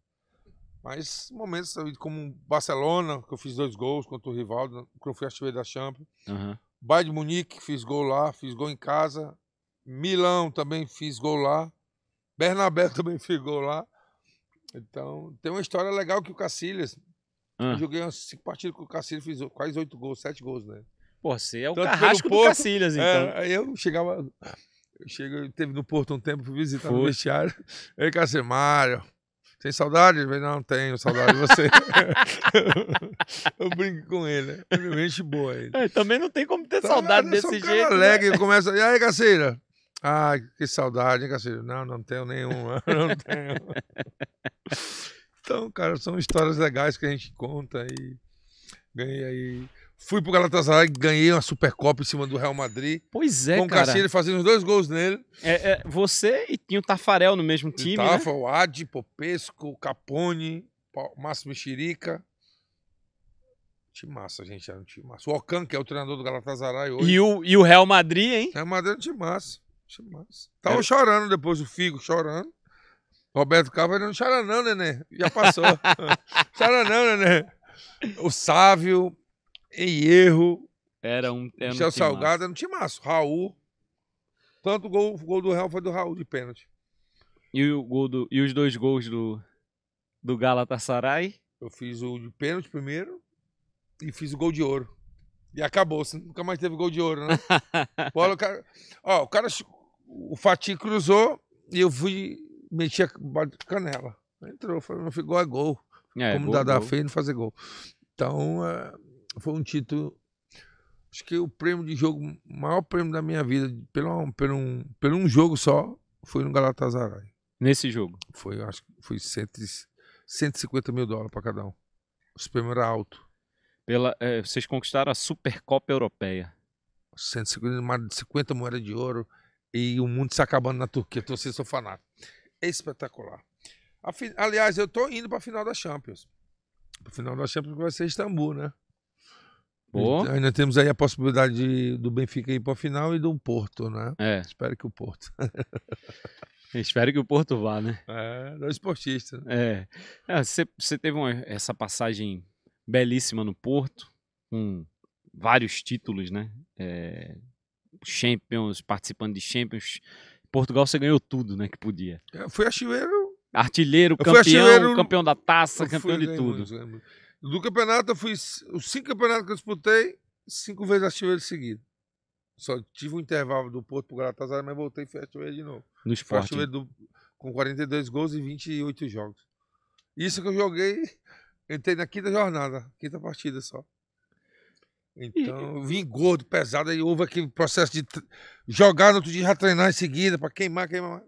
Mas momentos como Barcelona, que eu fiz dois gols contra o Rivaldo, que eu fui artilheiro da Champions. Uhum. Bayern de Munique, fiz gol lá, fiz gol em casa. Milão também fiz gol lá. Bernabé *laughs* também fiz gol lá. Então, tem uma história legal que o Cacilhas. Ah. joguei umas cinco partidas com o Cacilhas, fiz quase oito gols, sete gols, né? Pô, você é o Tanto carrasco Porto, do Cacilhas, é, então. É, aí eu chegava. Eu chego, teve no Porto um tempo, fui visitar *laughs* o vestiário. Ei, Cacilhas, assim, Mário. Tem saudade? Ele não, tenho saudade de você. *laughs* eu brinco com ele. Né? É enche boa ele. É, também não tem como ter então, saudade desse um jeito. Cara né? alegre, né? começa. E aí, Cacilha? Ai, que saudade, hein, Cacilho? Não, não tenho nenhuma, *laughs* não tenho. então, cara, são histórias legais que a gente conta e ganhei aí. Fui pro Galatasaray, ganhei uma Supercopa em cima do Real Madrid. Pois é, com cara. Com o fazendo dois gols nele. É, é, você e tinha o Tafarel no mesmo time, e né? o Adi, Popesco, Capone, Márcio Mexerica. Time massa, gente, era um time massa. O Ocan, que é o treinador do Galatasaray hoje. E o, e o Real Madrid, hein? Real Madrid é um time massa. Tava é. chorando depois, o Figo chorando. Roberto Carvalho não chora não, neném. Já passou. chora não, neném. O Sávio, em erro. Era um. Era Michel um Salgado, era um timaço. Raul. Tanto gol, o gol do Real foi do Raul de pênalti. E, o gol do, e os dois gols do, do Galatasaray? Eu fiz o de pênalti primeiro e fiz o gol de ouro. E acabou, você nunca mais teve gol de ouro, né? *laughs* Bola, o cara... Ó, o cara o Fati cruzou e eu fui meti a canela. Entrou, falou não ficou é gol. É, Como gol, dar feio não fazer gol. Então, é, foi um título. Acho que o prêmio de jogo, o maior prêmio da minha vida, pelo, pelo, um, pelo um jogo só, foi no Galatasaray. Nesse jogo? Foi, acho que foi cento, 150 mil dólares para cada um. O prêmio era alto. Pela, é, vocês conquistaram a Supercopa Europeia. 150, mais de 50 moedas de ouro e o mundo se acabando na Turquia. Torcer sou fanático. Espetacular. Aliás, eu estou indo para a final da Champions. Para final da Champions vai ser Istambul, né? Boa. Então, ainda temos aí a possibilidade de, do Benfica ir para a final e do Porto, né? É. Espero que o Porto. *laughs* Espero que o Porto vá, né? É, do é esportista. Né? É. é você teve uma, essa passagem belíssima no Porto, com vários títulos, né? É, Champions, participando de Champions. Em Portugal você ganhou tudo, né, que podia. Eu fui artilheiro. Artilheiro, eu campeão, artilheiro, campeão da taça, campeão de tudo. Muito, Do campeonato, eu fui. Os cinco campeonatos que eu disputei, cinco vezes artilheiro seguido. Só tive um intervalo do Porto pro Galatasaray, mas voltei e fui artilheiro de novo. No esporte. do, com 42 gols em 28 jogos. Isso que eu joguei, *laughs* entrei na quinta jornada, quinta partida só. Então, vim gordo, pesado, aí houve aquele processo de jogar no outro dia já treinar em seguida para queimar, queimar.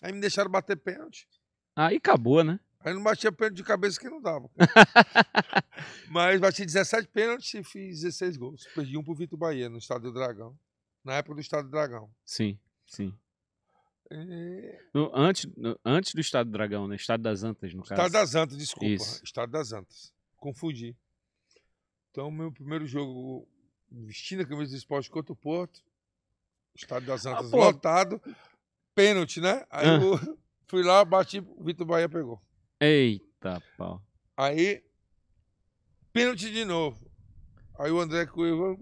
Aí me deixaram bater pênalti. Aí acabou, né? Aí não batia pênalti de cabeça que não dava. *laughs* Mas bati 17 pênaltis e fiz 16 gols. Perdi um pro Vitor Bahia no Estado do Dragão. Na época do Estado do Dragão. Sim, sim. No, antes, no, antes do Estado do Dragão, né? Estado das Antas, no Estado caso. Estado das Antas, desculpa. Isso. das Antas. Confundi. Então, meu primeiro jogo vestindo a camisa do esporte contra o Porto, estádio das ah, Antas ah, lotado, pênalti, né? Aí ah. eu *laughs* fui lá, bati, o Vitor Bahia pegou. Eita, pau. Aí, pênalti de novo. Aí o André Cuiva,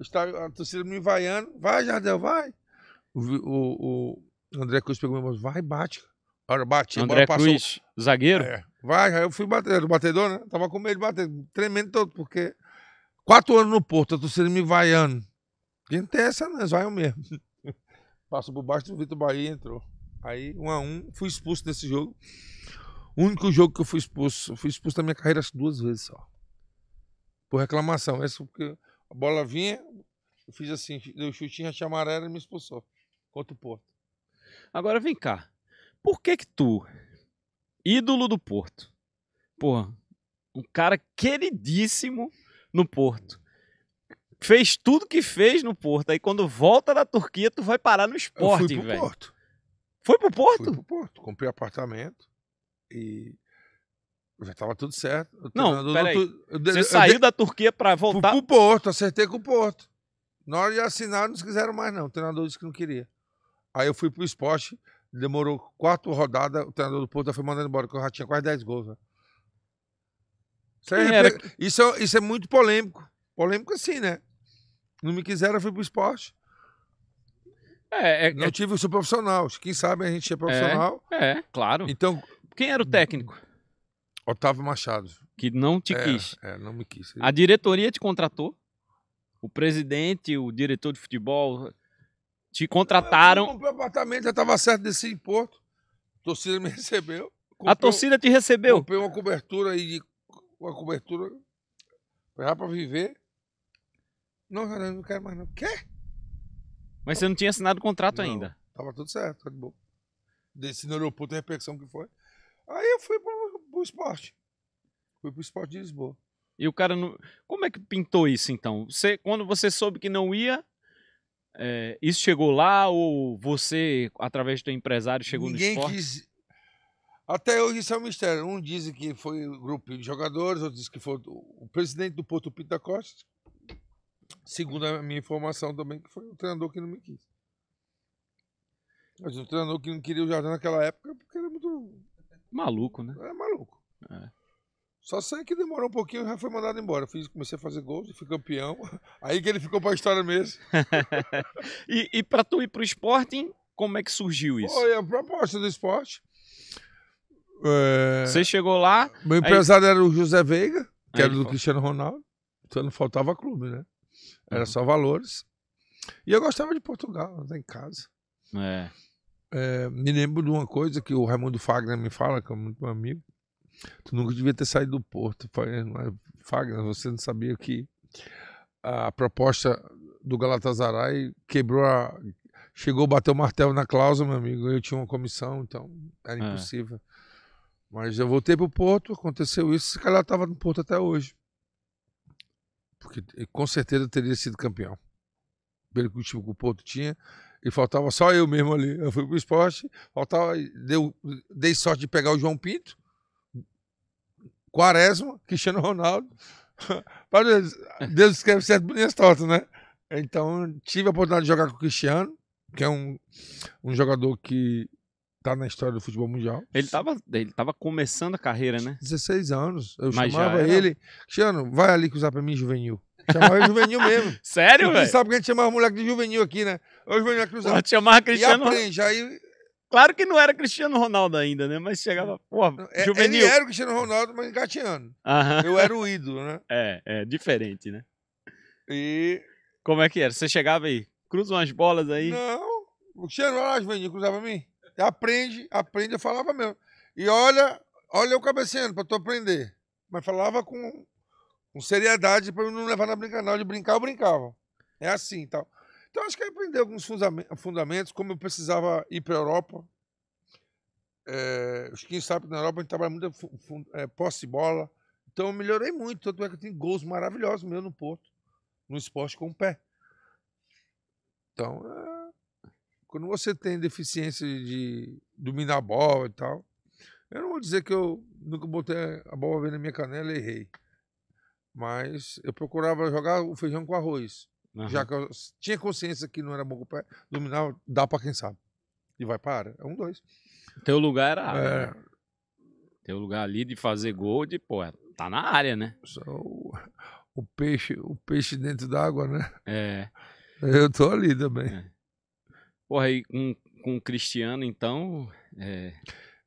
estava a torcida me vaiando, vai, Jardel, vai. O, o, o André Cruz pegou meu mão, vai, bate. bate. André Cruz, passou... zagueiro? É. Vai, aí eu fui bater, batedor, né? Tava com medo de bater, tremendo todo, porque quatro anos no Porto, a torcida me vaiando. Quem tem essa, né? Vaiam mesmo. *laughs* Passou por baixo do Vitor Bahia entrou. Aí, um a um, fui expulso desse jogo. O único jogo que eu fui expulso, eu fui expulso da minha carreira acho, duas vezes só. Por reclamação. Essa porque a bola vinha, eu fiz assim, deu chutinho, achei amarela e me expulsou. Contra o Porto. Agora vem cá. Por que que tu ídolo do Porto. Porra, um cara queridíssimo no Porto. Fez tudo que fez no Porto. Aí quando volta da Turquia, tu vai parar no esporte, velho. Foi pro Porto. Foi pro Porto? Fui pro Porto. Comprei apartamento e já tava tudo certo. O não, peraí. Tu... Você eu, saiu da Turquia para voltar? Fui pro Porto, acertei com o Porto. Na hora de assinar, não quiseram mais, não. O treinador disse que não queria. Aí eu fui pro esporte Demorou quatro rodadas, o treinador do Porto foi mandando embora, porque eu já tinha quase 10 gols. Né? Isso, é, era... isso, é, isso, é muito polêmico. Polêmico assim, né? Não me quiseram, eu fui pro esporte. É, é, é não tive o seu profissional. Quem sabe a gente é profissional. É, é, claro. Então, Quem era o técnico? Otávio Machado. Que não te quis. É, não me quis. A diretoria te contratou? O presidente, o diretor de futebol, te contrataram. Eu comprei um apartamento, já estava certo desse Porto. A torcida me *laughs* recebeu. Comprei, a torcida te recebeu? Comprei uma cobertura aí, de, uma cobertura já para viver. Não, eu não quero mais não. Quê? Mas você não tinha assinado o contrato não, ainda? Tava tudo certo, tá de boa. Desse no aeroporto, a repercussão que foi. Aí eu fui pro, pro esporte. Fui pro esporte de Lisboa. E o cara não. Como é que pintou isso então? Você, quando você soube que não ia, é, isso chegou lá ou você, através do teu empresário, chegou Ninguém no esporte? Quis... Até hoje isso é um mistério. Um diz que foi um grupo de jogadores, outro diz que foi o presidente do Porto Pinto da Costa. Segundo a minha informação também, que foi o treinador que não me quis. Mas o treinador que não queria o Jardim naquela época porque era muito... Maluco, né? Era é maluco. É. Só sei que demorou um pouquinho e já foi mandado embora. Fiz, comecei a fazer gols, fui campeão. *laughs* Aí que ele ficou para a história mesmo. *laughs* e e para tu ir para o Sporting, como é que surgiu isso? Foi a proposta do esporte. É... Você chegou lá. Meu empresário era o José Veiga, que aí era do Cristiano Ronaldo. Então não faltava clube, né? Era uhum. só valores. E eu gostava de Portugal, lá em casa. É. É, me lembro de uma coisa que o Raimundo Fagner me fala, que é muito meu amigo Tu nunca devia ter saído do Porto, né, Fagner. Você não sabia que a proposta do Galatasaray quebrou a. Chegou, bateu o martelo na cláusula, meu amigo. Eu tinha uma comissão, então era é. impossível. É. Mas eu voltei pro Porto, aconteceu isso. Se calhar estava no Porto até hoje. Porque com certeza teria sido campeão. Pelo que o time que o Porto tinha, e faltava só eu mesmo ali. Eu fui pro esporte, faltava, deu, dei sorte de pegar o João Pinto, Quaresma, Cristiano Ronaldo. *laughs* Deus escreve certo bonitas tortas, né? Então, tive a oportunidade de jogar com o Cristiano, que é um, um jogador que tá na história do futebol mundial. Ele estava ele tava começando a carreira, né? 16 anos. Eu Mas chamava ele, Cristiano, vai ali que usar pra mim juvenil. Chamava ele juvenil mesmo. *laughs* Sério, velho? Você sabe que a gente chamava moleque de juvenil aqui, né? Ô, juvenil cruzar. cruzado. Chamava Cristiano. E aprende, aí Claro que não era Cristiano Ronaldo ainda, né? Mas chegava, hum. porra, é, juvenil. Ele era o Cristiano Ronaldo, mas engatinhando. Aham. Eu era o ídolo, né? *laughs* É, é, diferente, né? E... Como é que era? Você chegava aí, cruza umas bolas aí? Não, o Cristiano Ronaldo juvenil cruzava mim. Aprende, aprende, eu falava mesmo. E olha, olha eu cabeceando pra tu aprender. Mas falava com, com seriedade pra eu não levar na brincadeira. de brincar, eu brincava. É assim tal. Então acho que aprendi alguns fundamentos, como eu precisava ir para a Europa. É, os 15 que na Europa, a gente trabalha muito é, posse de bola. Então eu melhorei muito, tanto é que eu tenho gols maravilhosos meu no Porto, no esporte com o pé. Então, é, quando você tem deficiência de dominar a bola e tal, eu não vou dizer que eu nunca botei a bola na minha canela e errei. Mas eu procurava jogar o feijão com arroz. Uhum. Já que eu tinha consciência que não era bom para o pé, dominar, dá para quem sabe. E vai para a área. É um, dois. Teu lugar era. é... Né? Teu lugar ali de fazer gol, de, pô, é, tá na área, né? Só o, o peixe, o peixe dentro d'água, né? É. Eu tô ali também. É. Porra, aí com, com o Cristiano, então. É...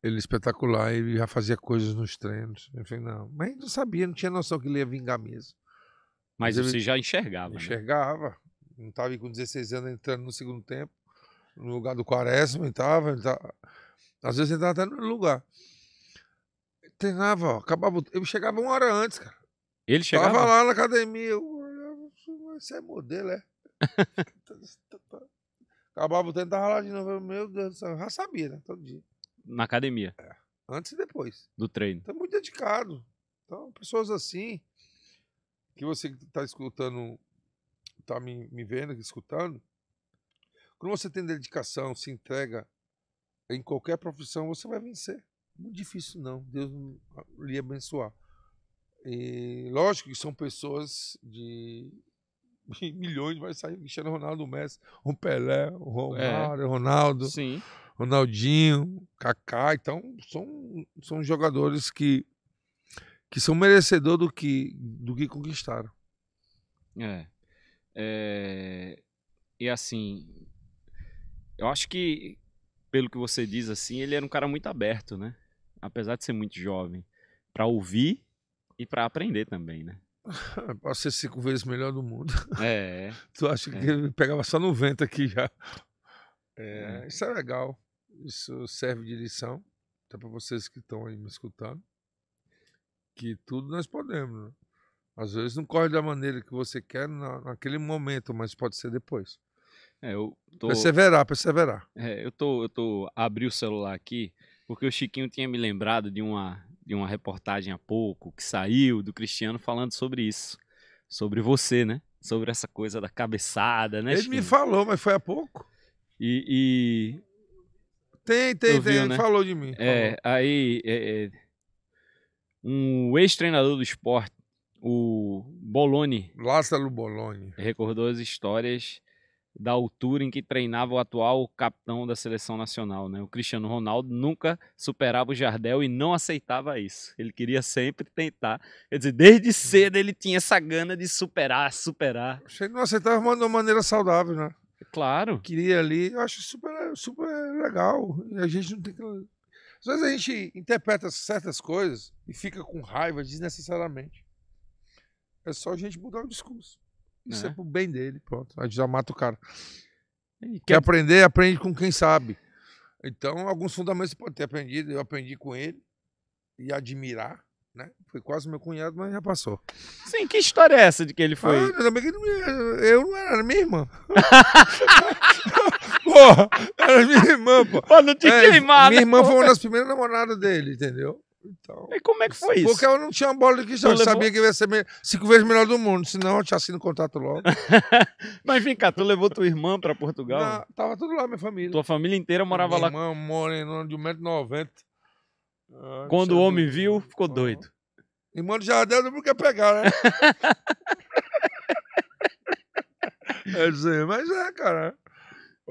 Ele é espetacular, ele já fazia coisas nos treinos. Enfim, não. Mas não sabia, não tinha noção que ele ia vingar mesmo. Mas você já enxergava. Né? Enxergava. Né? Não estava com 16 anos entrando no segundo tempo, no lugar do Quaresma, entrava, entrava. Às vezes entrava até no lugar. Treinava, ó, acabava. Eu chegava uma hora antes, cara. Ele chegava? Tava lá na academia. você é modelo, é? *laughs* acabava o treino, tava lá de novo. Meu Deus do céu, já sabia, né? Todo dia. Na academia? É. Antes e depois. Do treino. Então, muito dedicado. Então, pessoas assim que você que está escutando, está me, me vendo, escutando, quando você tem dedicação, se entrega em qualquer profissão, você vai vencer. Muito difícil não, Deus lhe abençoar. E lógico que são pessoas de *laughs* milhões, vai sair Cristiano Ronaldo, Messi, um Pelé, um é. Romário, é. Ronaldo, Sim. Ronaldinho, Kaká, então são, são jogadores que que são merecedor do que, do que conquistaram. É. é. E assim, eu acho que, pelo que você diz assim, ele era um cara muito aberto, né? Apesar de ser muito jovem, para ouvir e para aprender também, né? *laughs* Posso ser cinco vezes melhor do mundo. É. é. *laughs* tu acha que é. ele pegava só no vento aqui já? É, é. Isso é legal. Isso serve de lição. Até para vocês que estão aí me escutando que tudo nós podemos. Né? Às vezes não corre da maneira que você quer na, naquele momento, mas pode ser depois. É, eu tô... Perseverar, perseverar. É, eu tô, eu tô abri o celular aqui porque o Chiquinho tinha me lembrado de uma de uma reportagem há pouco que saiu do Cristiano falando sobre isso, sobre você, né? Sobre essa coisa da cabeçada, né? Ele Chiquinho? me falou, mas foi há pouco. E, e... tem, tem, tem, viu, ele né? falou de mim. É, falou. aí é, é um ex-treinador do esporte, o Boloni. Lázaro Boloni. Recordou as histórias da altura em que treinava o atual capitão da seleção nacional. Né? O Cristiano Ronaldo nunca superava o Jardel e não aceitava isso. Ele queria sempre tentar. Quer dizer, desde cedo ele tinha essa gana de superar, superar. Você não aceitava mas de uma maneira saudável, né? Claro. Queria ali, eu acho super, super legal. A gente não tem que às vezes a gente interpreta certas coisas e fica com raiva desnecessariamente. É só a gente mudar o discurso. Isso é, é pro bem dele, pronto. A gente já mata o cara. E quer aprender, aprende com quem sabe. Então, alguns fundamentos você pode ter aprendido, eu aprendi com ele e admirar, né? Foi quase meu cunhado, mas já passou. Sim, que história é essa de que ele ah, foi? Ah, eu, não era, era minha irmã. *laughs* Porra, era minha irmã, pô. Pra não te é, Minha irmã foi uma das primeiras namoradas dele, entendeu? Então, e como é que foi isso? Porque eu não tinha uma bola de cristal. Eu levou... sabia que ia ser cinco vezes melhor do mundo, senão eu tinha sido contato logo. *laughs* Mas vem cá, tu levou tua irmã pra Portugal? Não, tava tudo lá, minha família. Tua família inteira morava minha lá? Minha irmã ano de 1,90m. Ah, Quando é o homem do... viu, ficou ah. doido. Irmão de Jardel não quer pegar, né? *laughs* é isso mas é, cara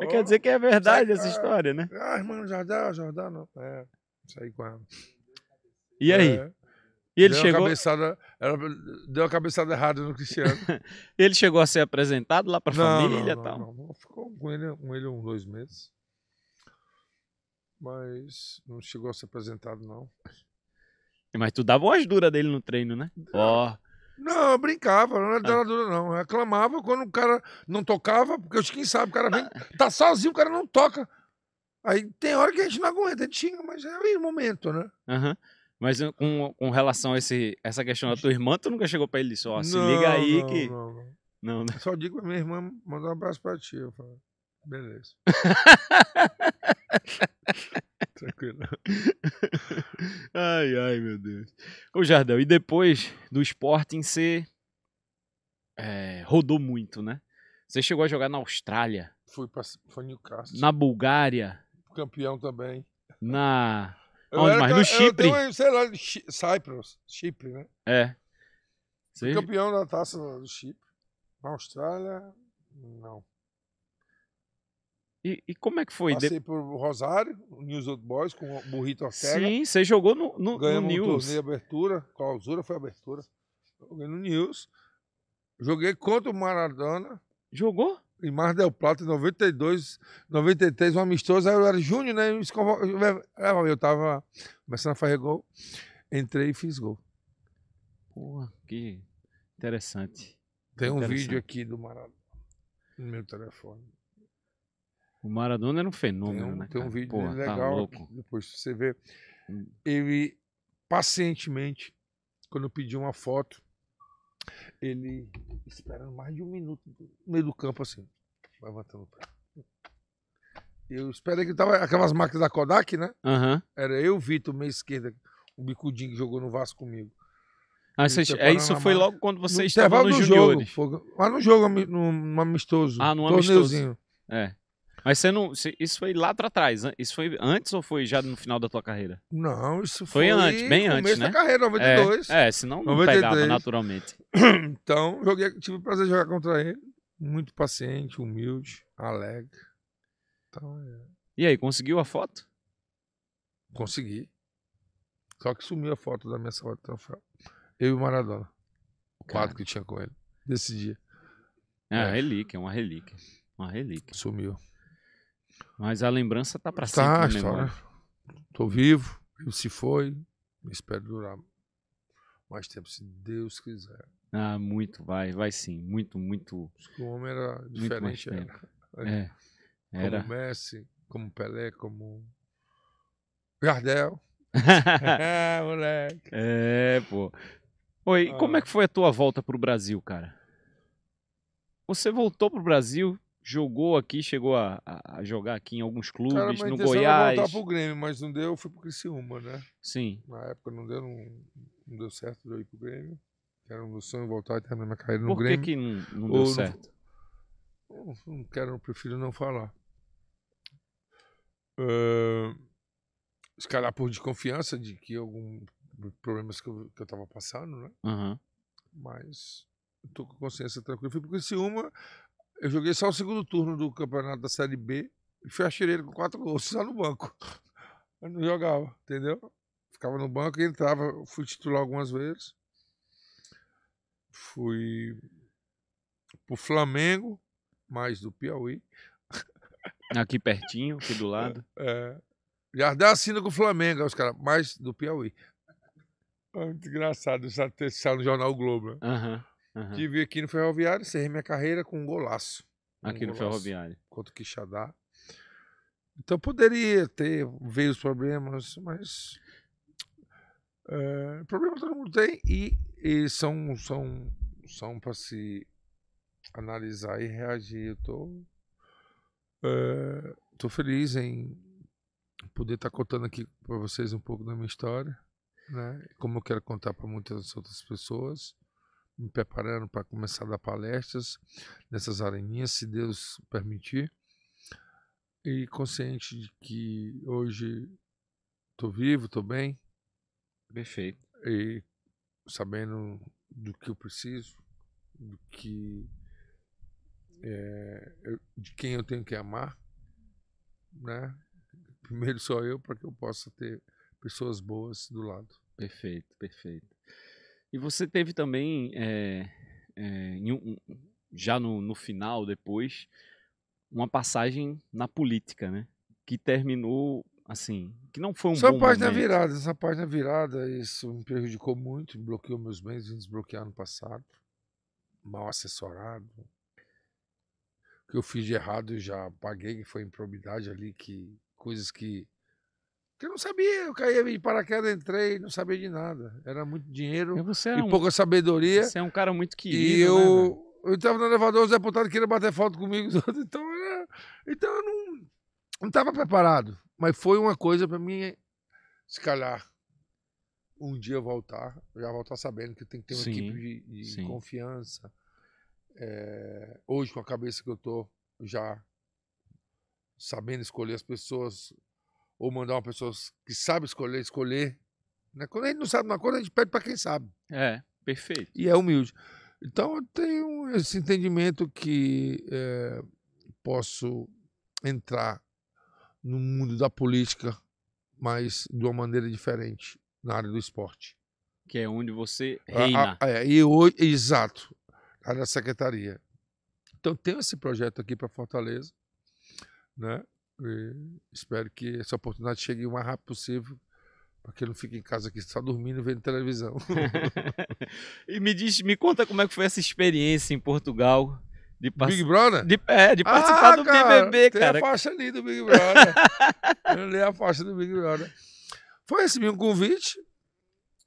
quer dizer que é verdade essa é? história, né? Ah, irmão, Jordão, Jordão. Não. É, saí com ela. E aí? É. E ele deu chegou. Uma cabeçada, ela deu a cabeçada errada no Cristiano. *laughs* ele chegou a ser apresentado lá para a família não, e tal? Não, não, ficou com ele, com ele uns dois meses. Mas não chegou a ser apresentado, não. Mas tu dava umas duras dele no treino, né? Ó. É. Oh. Não, eu brincava, não era ah. danadura, não. Eu reclamava quando o cara não tocava, porque quem sabe, o cara vem, tá sozinho, o cara não toca. Aí tem hora que a gente não aguenta, a gente xinga, mas é o momento, né? Uhum. Mas eh, com, com relação a esse, essa questão da tua irmã, tu nunca chegou pra ele e disse, ó, se liga aí não, que. Não, não. não, não. Né? Só digo pra minha irmã mandar um abraço pra ti. Eu falo, beleza. *laughs* *laughs* Tranquilo. Ai, ai, meu Deus. Ô, Jardel, e depois do Sporting, você é, rodou muito, né? Você chegou a jogar na Austrália. Fui pra foi Newcastle. Na Bulgária. Campeão também. Na... Eu Onde mais? No Chipre? Eu sei lá, Cyprus. Chipre, né? É. Você... Campeão da taça do Chipre. Na Austrália, não. E, e, como é que foi? Passei por Rosário, News Old Boys, com o Burrito Ortega. Sim, você jogou no, no, Ganhamos no News. Ganhamos um torneio abertura, clausura foi abertura. Joguei no News. Joguei contra o Maradona. Jogou? Em Mar del Plata, em 92, 93, um amistoso. Aí eu era júnior, né? Eu tava começando a fazer gol. Entrei e fiz gol. Porra, que interessante. Tem um interessante. vídeo aqui do Maradona no meu telefone. O Maradona era um fenômeno, tem um, né? Tem um cara? vídeo Porra, tá legal, tá depois você vê. Hum. Ele, pacientemente, quando eu pedi uma foto, ele esperando mais de um minuto no meio do campo, assim, levantando o pé. Eu esperei que tava aquelas máquinas da Kodak, né? Uhum. Era eu, Vitor, meia esquerda, o bicudinho que jogou no Vasco comigo. Ah, é, isso foi marca. logo quando você no estava no juniores. Jogo, foi, mas no jogo, no amistoso. Ah, no amistoso. É. Mas você não. Isso foi lá pra trás. Isso foi antes ou foi já no final da tua carreira? Não, isso foi. Foi antes, bem antes. Começo né? da carreira, 92. É, é senão não 93. pegava naturalmente. *clears throat* Então, joguei, tive o prazer de jogar contra ele. Muito paciente, humilde, alegre. Então, é. E aí, conseguiu a foto? Consegui. Só que sumiu a foto da minha sala de troféu. Eu e o Maradona. O Cara. quadro que tinha com ele. Desse dia. É, é. relíquia, uma relíquia. Uma relíquia. Sumiu. Mas a lembrança tá para tá, sempre. Tá, né, Tô vivo, eu se foi, espero durar mais tempo, se Deus quiser. Ah, muito, vai, vai sim, muito, muito. O homem era diferente, era. Né? É, era. Como Messi, como Pelé, como Gardel. *laughs* *laughs* é, moleque. É, pô. Oi, ah. como é que foi a tua volta pro Brasil, cara? Você voltou pro Brasil, jogou aqui, chegou a, a jogar aqui em alguns clubes, Cara, no Goiás. Eu voltar pro Grêmio, mas não deu, eu fui pro Criciúma, né? Sim. Na época não deu, não, não deu certo de eu ir pro Grêmio. Era um sonho voltar e terminar minha carreira no Por Grêmio. Por que, que não, não deu certo? Não, não quero, não prefiro não falar. Uh, escalar por desconfiança de que algum problemas que eu, que eu tava passando, né? Uhum. Mas tô com consciência tranquila. Fui se uma eu joguei só o segundo turno do campeonato da Série B e fui artilheiro com quatro gols, *laughs* só no banco. Eu não jogava, entendeu? Ficava no banco e entrava. Fui titular algumas vezes. Fui pro Flamengo, mais do Piauí. Aqui pertinho, aqui do lado. É. é. Jardel assina com o Flamengo, os caras, mais do Piauí. É muito engraçado, isso até no Jornal Globo. Né? Uhum. Uhum. Tive aqui no Ferroviário, encerrei minha carreira com um golaço. Aqui no Ferroviário. Contra o Quixadá. Então poderia ter, veio os problemas, mas. É, problema todo mundo tem e, e são, são, são para se analisar e reagir. Eu tô, é, tô feliz em poder estar tá contando aqui para vocês um pouco da minha história, né? Como eu quero contar para muitas outras pessoas me preparando para começar a dar palestras nessas areninhas, se Deus permitir. E consciente de que hoje estou vivo, estou bem. Perfeito. E sabendo do que eu preciso, do que é, de quem eu tenho que amar, né? *laughs* Primeiro sou eu para que eu possa ter pessoas boas do lado. Perfeito, perfeito. E você teve também, é, é, um, já no, no final, depois, uma passagem na política, né? Que terminou assim, que não foi um Só bom página momento. virada, essa página virada, isso me prejudicou muito, me bloqueou meus bens, me desbloquear no passado, mal assessorado. O que eu fiz de errado eu já paguei, que foi improbidade ali, que coisas que porque eu não sabia, eu caí de paraquedas, entrei, não sabia de nada. Era muito dinheiro é e um, pouca sabedoria. Você é um cara muito querido. E eu, né, eu estava no elevador, os deputados queriam bater foto comigo, *laughs* então, era, então eu não não estava preparado. Mas foi uma coisa para mim, se calhar, um dia voltar, já voltar sabendo que tem que ter uma sim, equipe de, de confiança. É, hoje, com a cabeça que eu tô, já sabendo escolher as pessoas ou mandar uma pessoa que sabe escolher, escolher. Né? Quando a gente não sabe uma coisa, a gente pede para quem sabe. É, perfeito. E é humilde. Então eu tenho esse entendimento que é, posso entrar no mundo da política, mas de uma maneira diferente, na área do esporte. Que é onde você reina. Ah, é, e hoje, exato, na área da secretaria. Então tem esse projeto aqui para Fortaleza, né? E espero que essa oportunidade chegue o mais rápido possível para que ele não fique em casa aqui só dormindo vendo televisão. *laughs* e me diz, me conta como é que foi essa experiência em Portugal. De Big Brother? De, é, de participar ah, do cara, BBB, tem cara. Tem a faixa ali do Big Brother. *laughs* eu li a faixa do Big Brother. Foi recebido um convite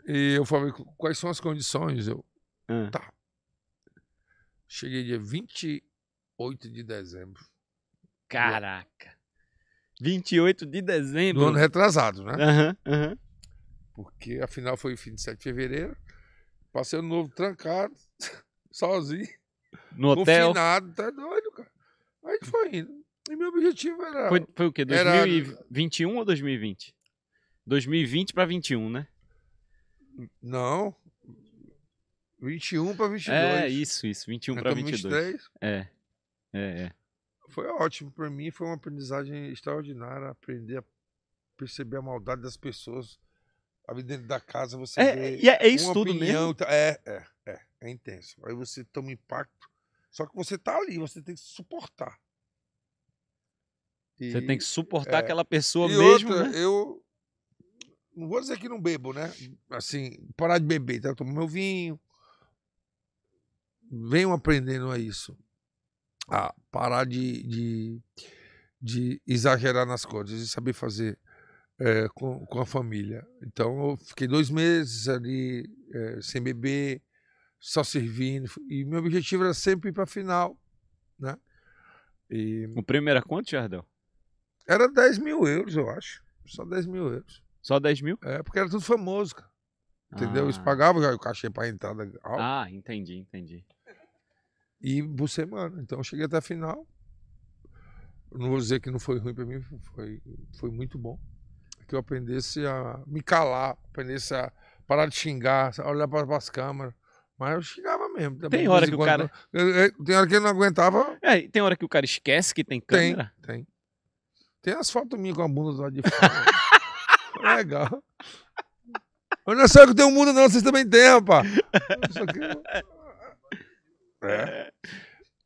e eu falei, quais são as condições? Eu, hum. tá. Cheguei dia 28 de dezembro. Caraca. 28 de dezembro. Do ano retrasado, né? Uhum, uhum. Porque afinal foi o fim de 7 de fevereiro. Passei o novo trancado, *laughs* sozinho. No hotel. Confinado, tá doido, cara. Aí foi indo. E meu objetivo era. Foi, foi o quê? 2021 era... ou 2020? 2020 para 21, né? Não. 21 para 22. É, isso, isso. 21 para 22. 23? É. É, é. Foi ótimo para mim, foi uma aprendizagem extraordinária aprender a perceber a maldade das pessoas. Ali dentro da casa você é, vê. E é, é isso tudo opinião, mesmo? Tá, é, é, é, é intenso. Aí você toma impacto. Só que você tá ali, você tem que suportar. E, você tem que suportar é, aquela pessoa e mesmo. Outra, né? Eu não vou dizer que não bebo, né? Assim, parar de beber, então Eu tomo meu vinho. Venham aprendendo a isso a ah, parar de, de, de exagerar nas coisas e saber fazer é, com, com a família. Então eu fiquei dois meses ali é, sem beber, só servindo. E meu objetivo era sempre ir para final. Né? E... O prêmio era quanto, Jardel? Era 10 mil euros, eu acho. Só 10 mil euros. Só 10 mil? É, porque era tudo famoso, cara. Entendeu? Ah. Eles pagavam o cachê para entrada. Ah, entendi, entendi e por semana. Então eu cheguei até a final. Não vou dizer que não foi ruim para mim, foi, foi muito bom. É que eu aprendesse a me calar, aprendesse a parar de xingar, olhar para as câmeras. Mas eu xingava mesmo. Tem hora que o cara. Não... É, é, tem hora que ele não aguentava. É, tem hora que o cara esquece que tem câmera? Tem, tem. Tem as fotos minhas com a bunda do lado de fora. *laughs* legal. Mas não é só eu que tenho um mundo, não, vocês também têm, rapaz. *laughs* É. é.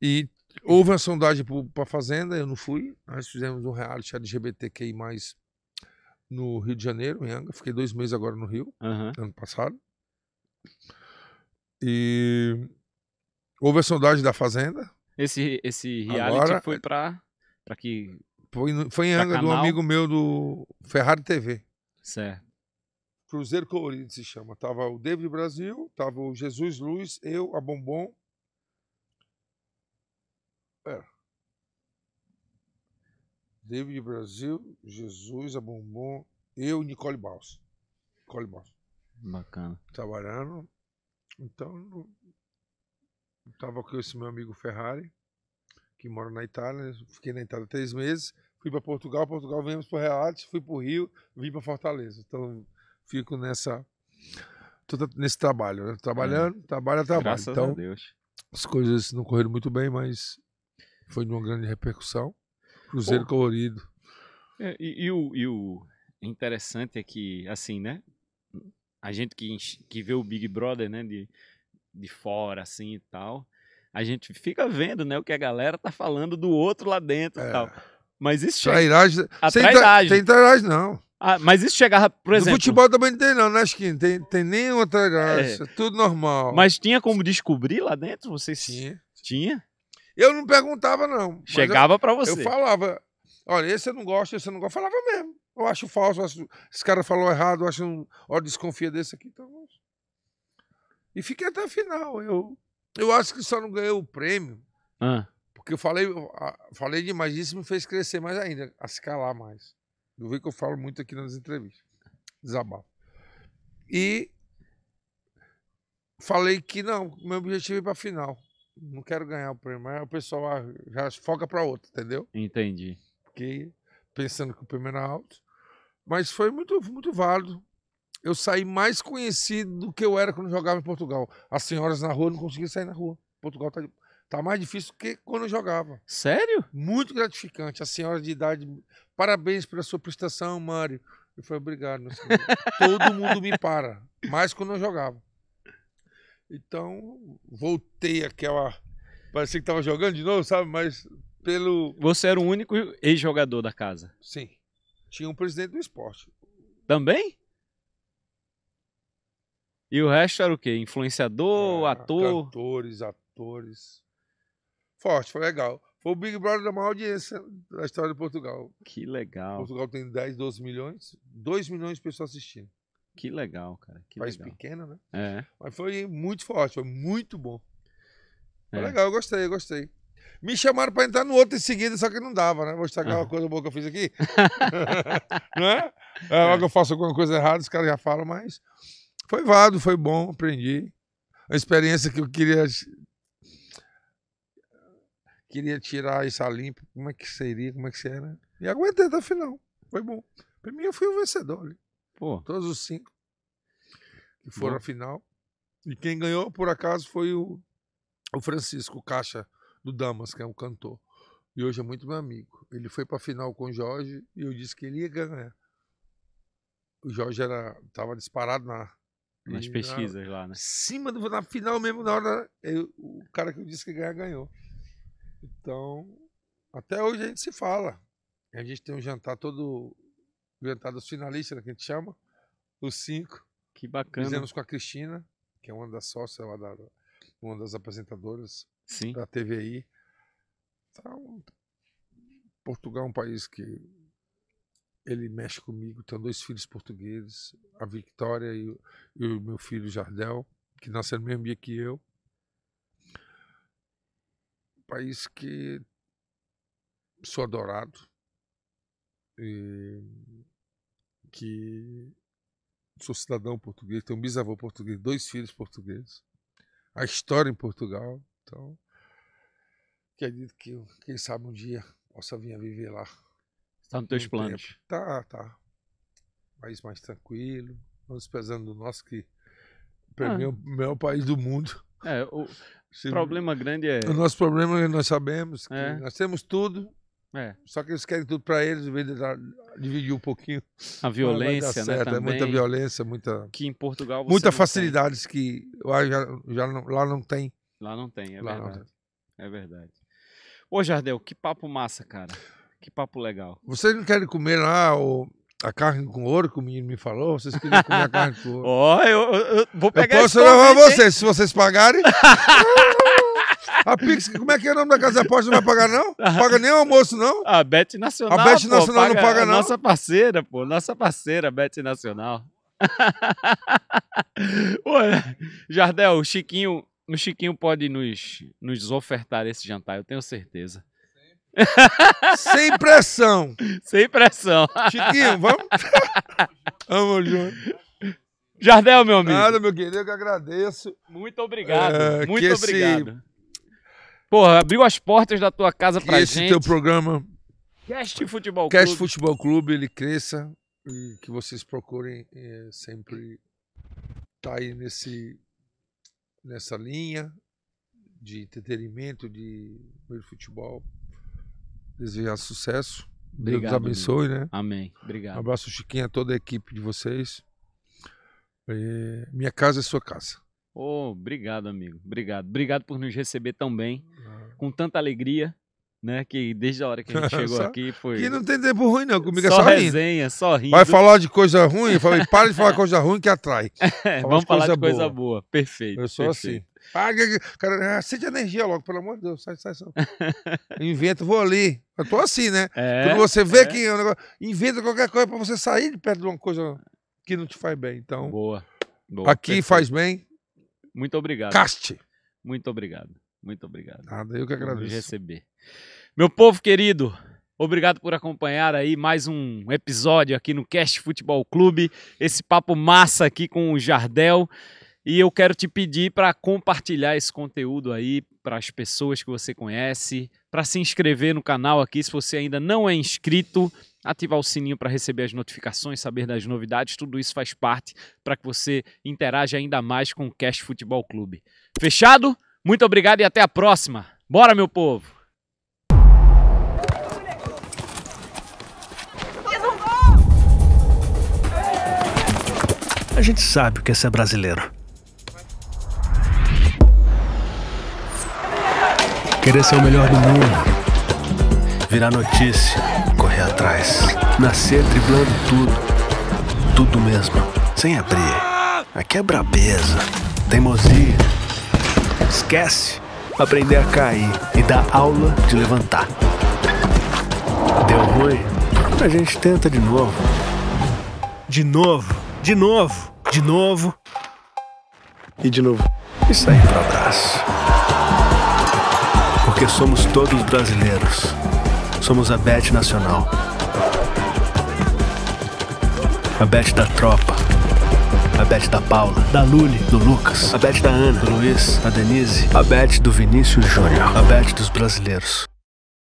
E houve uma sondagem para a Fazenda, eu não fui. Nós fizemos um reality LGBTQI no Rio de Janeiro, em Anga. Fiquei dois meses agora no Rio, uhum. ano passado. E houve a sondagem da Fazenda. Esse, esse reality agora, foi para que. Foi, foi em Anga do amigo meu do Ferrari TV. Certo. Cruzeiro Colorido se chama. Tava o David Brasil, tava o Jesus Luz, eu, a Bombom é. David Brasil, Jesus, a Bombom, eu e Nicole Baus. Nicole Baus. Bacana. Trabalhando. Então, estava com esse meu amigo Ferrari, que mora na Itália. Né? Fiquei na Itália três meses. Fui para Portugal, Portugal viemos para Realte, fui para o Rio, vim para Fortaleza. Então, fico nessa nesse trabalho, né? Trabalhando, é. trabalho, trabalho. Graças então, a Deus. As coisas não correram muito bem, mas foi de uma grande repercussão. Cruzeiro Pô. colorido. É, e, e, o, e o interessante é que, assim, né? A gente que, que vê o Big Brother, né? De, de fora, assim e tal. A gente fica vendo, né? O que a galera tá falando do outro lá dentro é. e tal. Mas isso chega. Trairagem. sem trairagem. Sem trairagem, não. Ah, mas isso chegava, por exemplo. No futebol também não tem, não, né, Skin? Tem, tem nenhuma trairagem. É. é. Tudo normal. Mas tinha como descobrir lá dentro? Vocês. Tinha. Tinha? Eu não perguntava, não. Chegava para você. Eu falava, olha, esse eu não gosto, esse eu não gosto. Falava mesmo. Eu acho falso, eu acho, esse cara falou errado, eu acho, um, ó, desconfia desse aqui. Então, e fiquei até a final. Eu, eu acho que só não ganhei o prêmio. Ah. Porque eu falei, falei demais, isso me fez crescer mais ainda, a se calar mais. Eu vi que eu falo muito aqui nas entrevistas. Desabafo. E falei que não, meu objetivo é ir para a final não quero ganhar o prêmio, mas o pessoal já foca para outro, entendeu? Entendi. Fiquei pensando que o prêmio era alto. Mas foi muito, muito válido. Eu saí mais conhecido do que eu era quando jogava em Portugal. As senhoras na rua não conseguiam sair na rua. Portugal tá, tá mais difícil do que quando eu jogava. Sério? Muito gratificante. A senhora de idade, parabéns pela sua prestação, Mário. Eu falei, obrigado, meu senhor. *laughs* Todo mundo me para. Mais quando eu jogava. Então, voltei aquela. Parecia que estava jogando de novo, sabe? Mas pelo. Você era o único ex-jogador da casa? Sim. Tinha um presidente do esporte. Também? E o resto era o quê? Influenciador, é, ator? Cantores, atores. Forte, foi legal. Foi o Big Brother da maior audiência da história de Portugal. Que legal. Portugal tem 10, 12 milhões. 2 milhões de pessoas assistindo. Que legal, cara. Que País legal. pequeno, né? É. Mas foi muito forte, foi muito bom. Foi é. legal, eu gostei, eu gostei. Me chamaram para entrar no outro em seguida, só que não dava, né? Vou mostrar ah. uma coisa boa que eu fiz aqui. *laughs* *laughs* né é? é? eu faço alguma coisa errada, os caras já falam, mas foi vado, foi bom, aprendi. A experiência que eu queria queria tirar isso a limpo, como é que seria, como é que seria, E aguentei até o final, foi bom. Para mim eu fui o vencedor ali. Pô. Todos os cinco que foram à final. E quem ganhou, por acaso, foi o, o Francisco Caixa do Damas, que é um cantor. E hoje é muito meu amigo. Ele foi para a final com o Jorge e eu disse que ele ia ganhar. O Jorge era tava disparado na nas pesquisas na, lá, né? Cima do na final mesmo na hora eu, o cara que eu disse que ganhar ganhou. Então, até hoje a gente se fala. A gente tem um jantar todo inventado os finalistas, né, que a gente chama, os cinco. Que bacana. Fizemos com a Cristina, que é uma das sócias uma das apresentadoras Sim. da TVI. Então, tá Portugal é um país que ele mexe comigo. Tenho dois filhos portugueses, a Victoria e, e o meu filho Jardel, que nasceram no mesmo dia que eu. Um país que sou adorado. Eh, que sou cidadão português, tenho um bisavô português, dois filhos portugueses, a história em Portugal, então dito que quem sabe um dia possa vir a viver lá. Está nos teus um planos? Tempo. Tá, tá. País mais tranquilo, não desprezando o nosso que para ah. mim é o maior país do mundo. É, o *laughs* Se, problema grande é. O nosso problema é nós sabemos que é. nós temos tudo, é. Só que eles querem tudo para eles, em vez de dividir um pouquinho. A *laughs* violência, né? Também, é muita violência, muita. Que em Portugal você. Muita facilidades tem. que lá, já, já não, lá não tem. Lá não tem, é lá verdade. Tem. É verdade. Ô, Jardel, que papo massa, cara. Que papo legal. Vocês não querem comer lá o, a carne com ouro que o menino me falou? Vocês querem comer a carne com *laughs* ouro? Ó, oh, eu, eu, eu, vou pegar Eu posso levar vocês, se vocês pagarem. *laughs* A Pix, como é que é o nome da Casa Aposta? Não vai pagar, não? Ah. Paga nem o almoço, não? A Bet Nacional. A Bet Nacional pô, não paga, não? Nossa parceira, pô. Nossa parceira, Bet Nacional. Olha, *laughs* Jardel, o Chiquinho, o Chiquinho pode nos, nos ofertar esse jantar, eu tenho certeza. Sem pressão. *laughs* Sem pressão. Chiquinho, vamos? *laughs* vamos junto. Jardel, meu amigo. Nada, meu querido, eu que agradeço. Muito obrigado. É, muito obrigado. Porra, abriu as portas da tua casa pra esse gente. Esse teu programa. Cast Futebol Clube. Cast Futebol Clube, ele cresça e que vocês procurem é, sempre estar tá aí nesse, nessa linha de entretenimento, de futebol. Desejar sucesso. Obrigado, Deus abençoe, amigo. né? Amém. Obrigado. Um abraço, Chiquinho, a toda a equipe de vocês. É, minha casa é sua casa. Oh, obrigado, amigo. Obrigado. Obrigado por nos receber tão bem, ah. com tanta alegria, né? Que desde a hora que a gente *laughs* chegou só, aqui foi. Que não tem tempo ruim, não. Comigo é só, só resenha, rindo. só rindo. Vai falar de coisa ruim? Eu falei, para de falar *laughs* coisa ruim que atrai. *laughs* É, vamos de falar coisa de coisa boa. boa. Perfeito. Eu sou assim. perfeito. assim. Paga, cara, acende ah, energia logo, pelo amor de Deus, sai, sai, sai. Inventa, vou ali. Eu tô assim, né? É, Quando você vê é. que é negócio, inventa qualquer coisa para você sair de perto de uma coisa que não te faz bem. Então, boa. boa aqui perfeito. faz bem, muito obrigado. Caste. Muito obrigado. Muito obrigado. Nada, ah, eu que agradeço. receber. Meu povo querido, Obrigado por acompanhar aí mais um episódio aqui no Cast Futebol Clube, esse papo massa aqui com o Jardel. E eu quero te pedir para compartilhar esse conteúdo aí para as pessoas que você conhece, para se inscrever no canal aqui se você ainda não é inscrito ativar o sininho para receber as notificações, saber das novidades, tudo isso faz parte para que você interaja ainda mais com o Cash Futebol Clube. Fechado? Muito obrigado e até a próxima. Bora, meu povo! A gente sabe o que é ser brasileiro. Querer ser o melhor do mundo. Virar notícia correr atrás. Nascer driblando tudo. Tudo mesmo. Sem abrir. Aqui é brabeza. Teimosia. Esquece. Aprender a cair e dar aula de levantar. Deu ruim? A gente tenta de novo. De novo. De novo. De novo. E de novo. E sair pro abraço. Porque somos todos brasileiros. Somos a Bet Nacional. A Bet da Tropa. A Bet da Paula. Da Luli. Do Lucas. A Bet da Ana. Do Luiz. da Denise. A Bet do Vinícius Júnior. A Bet dos brasileiros.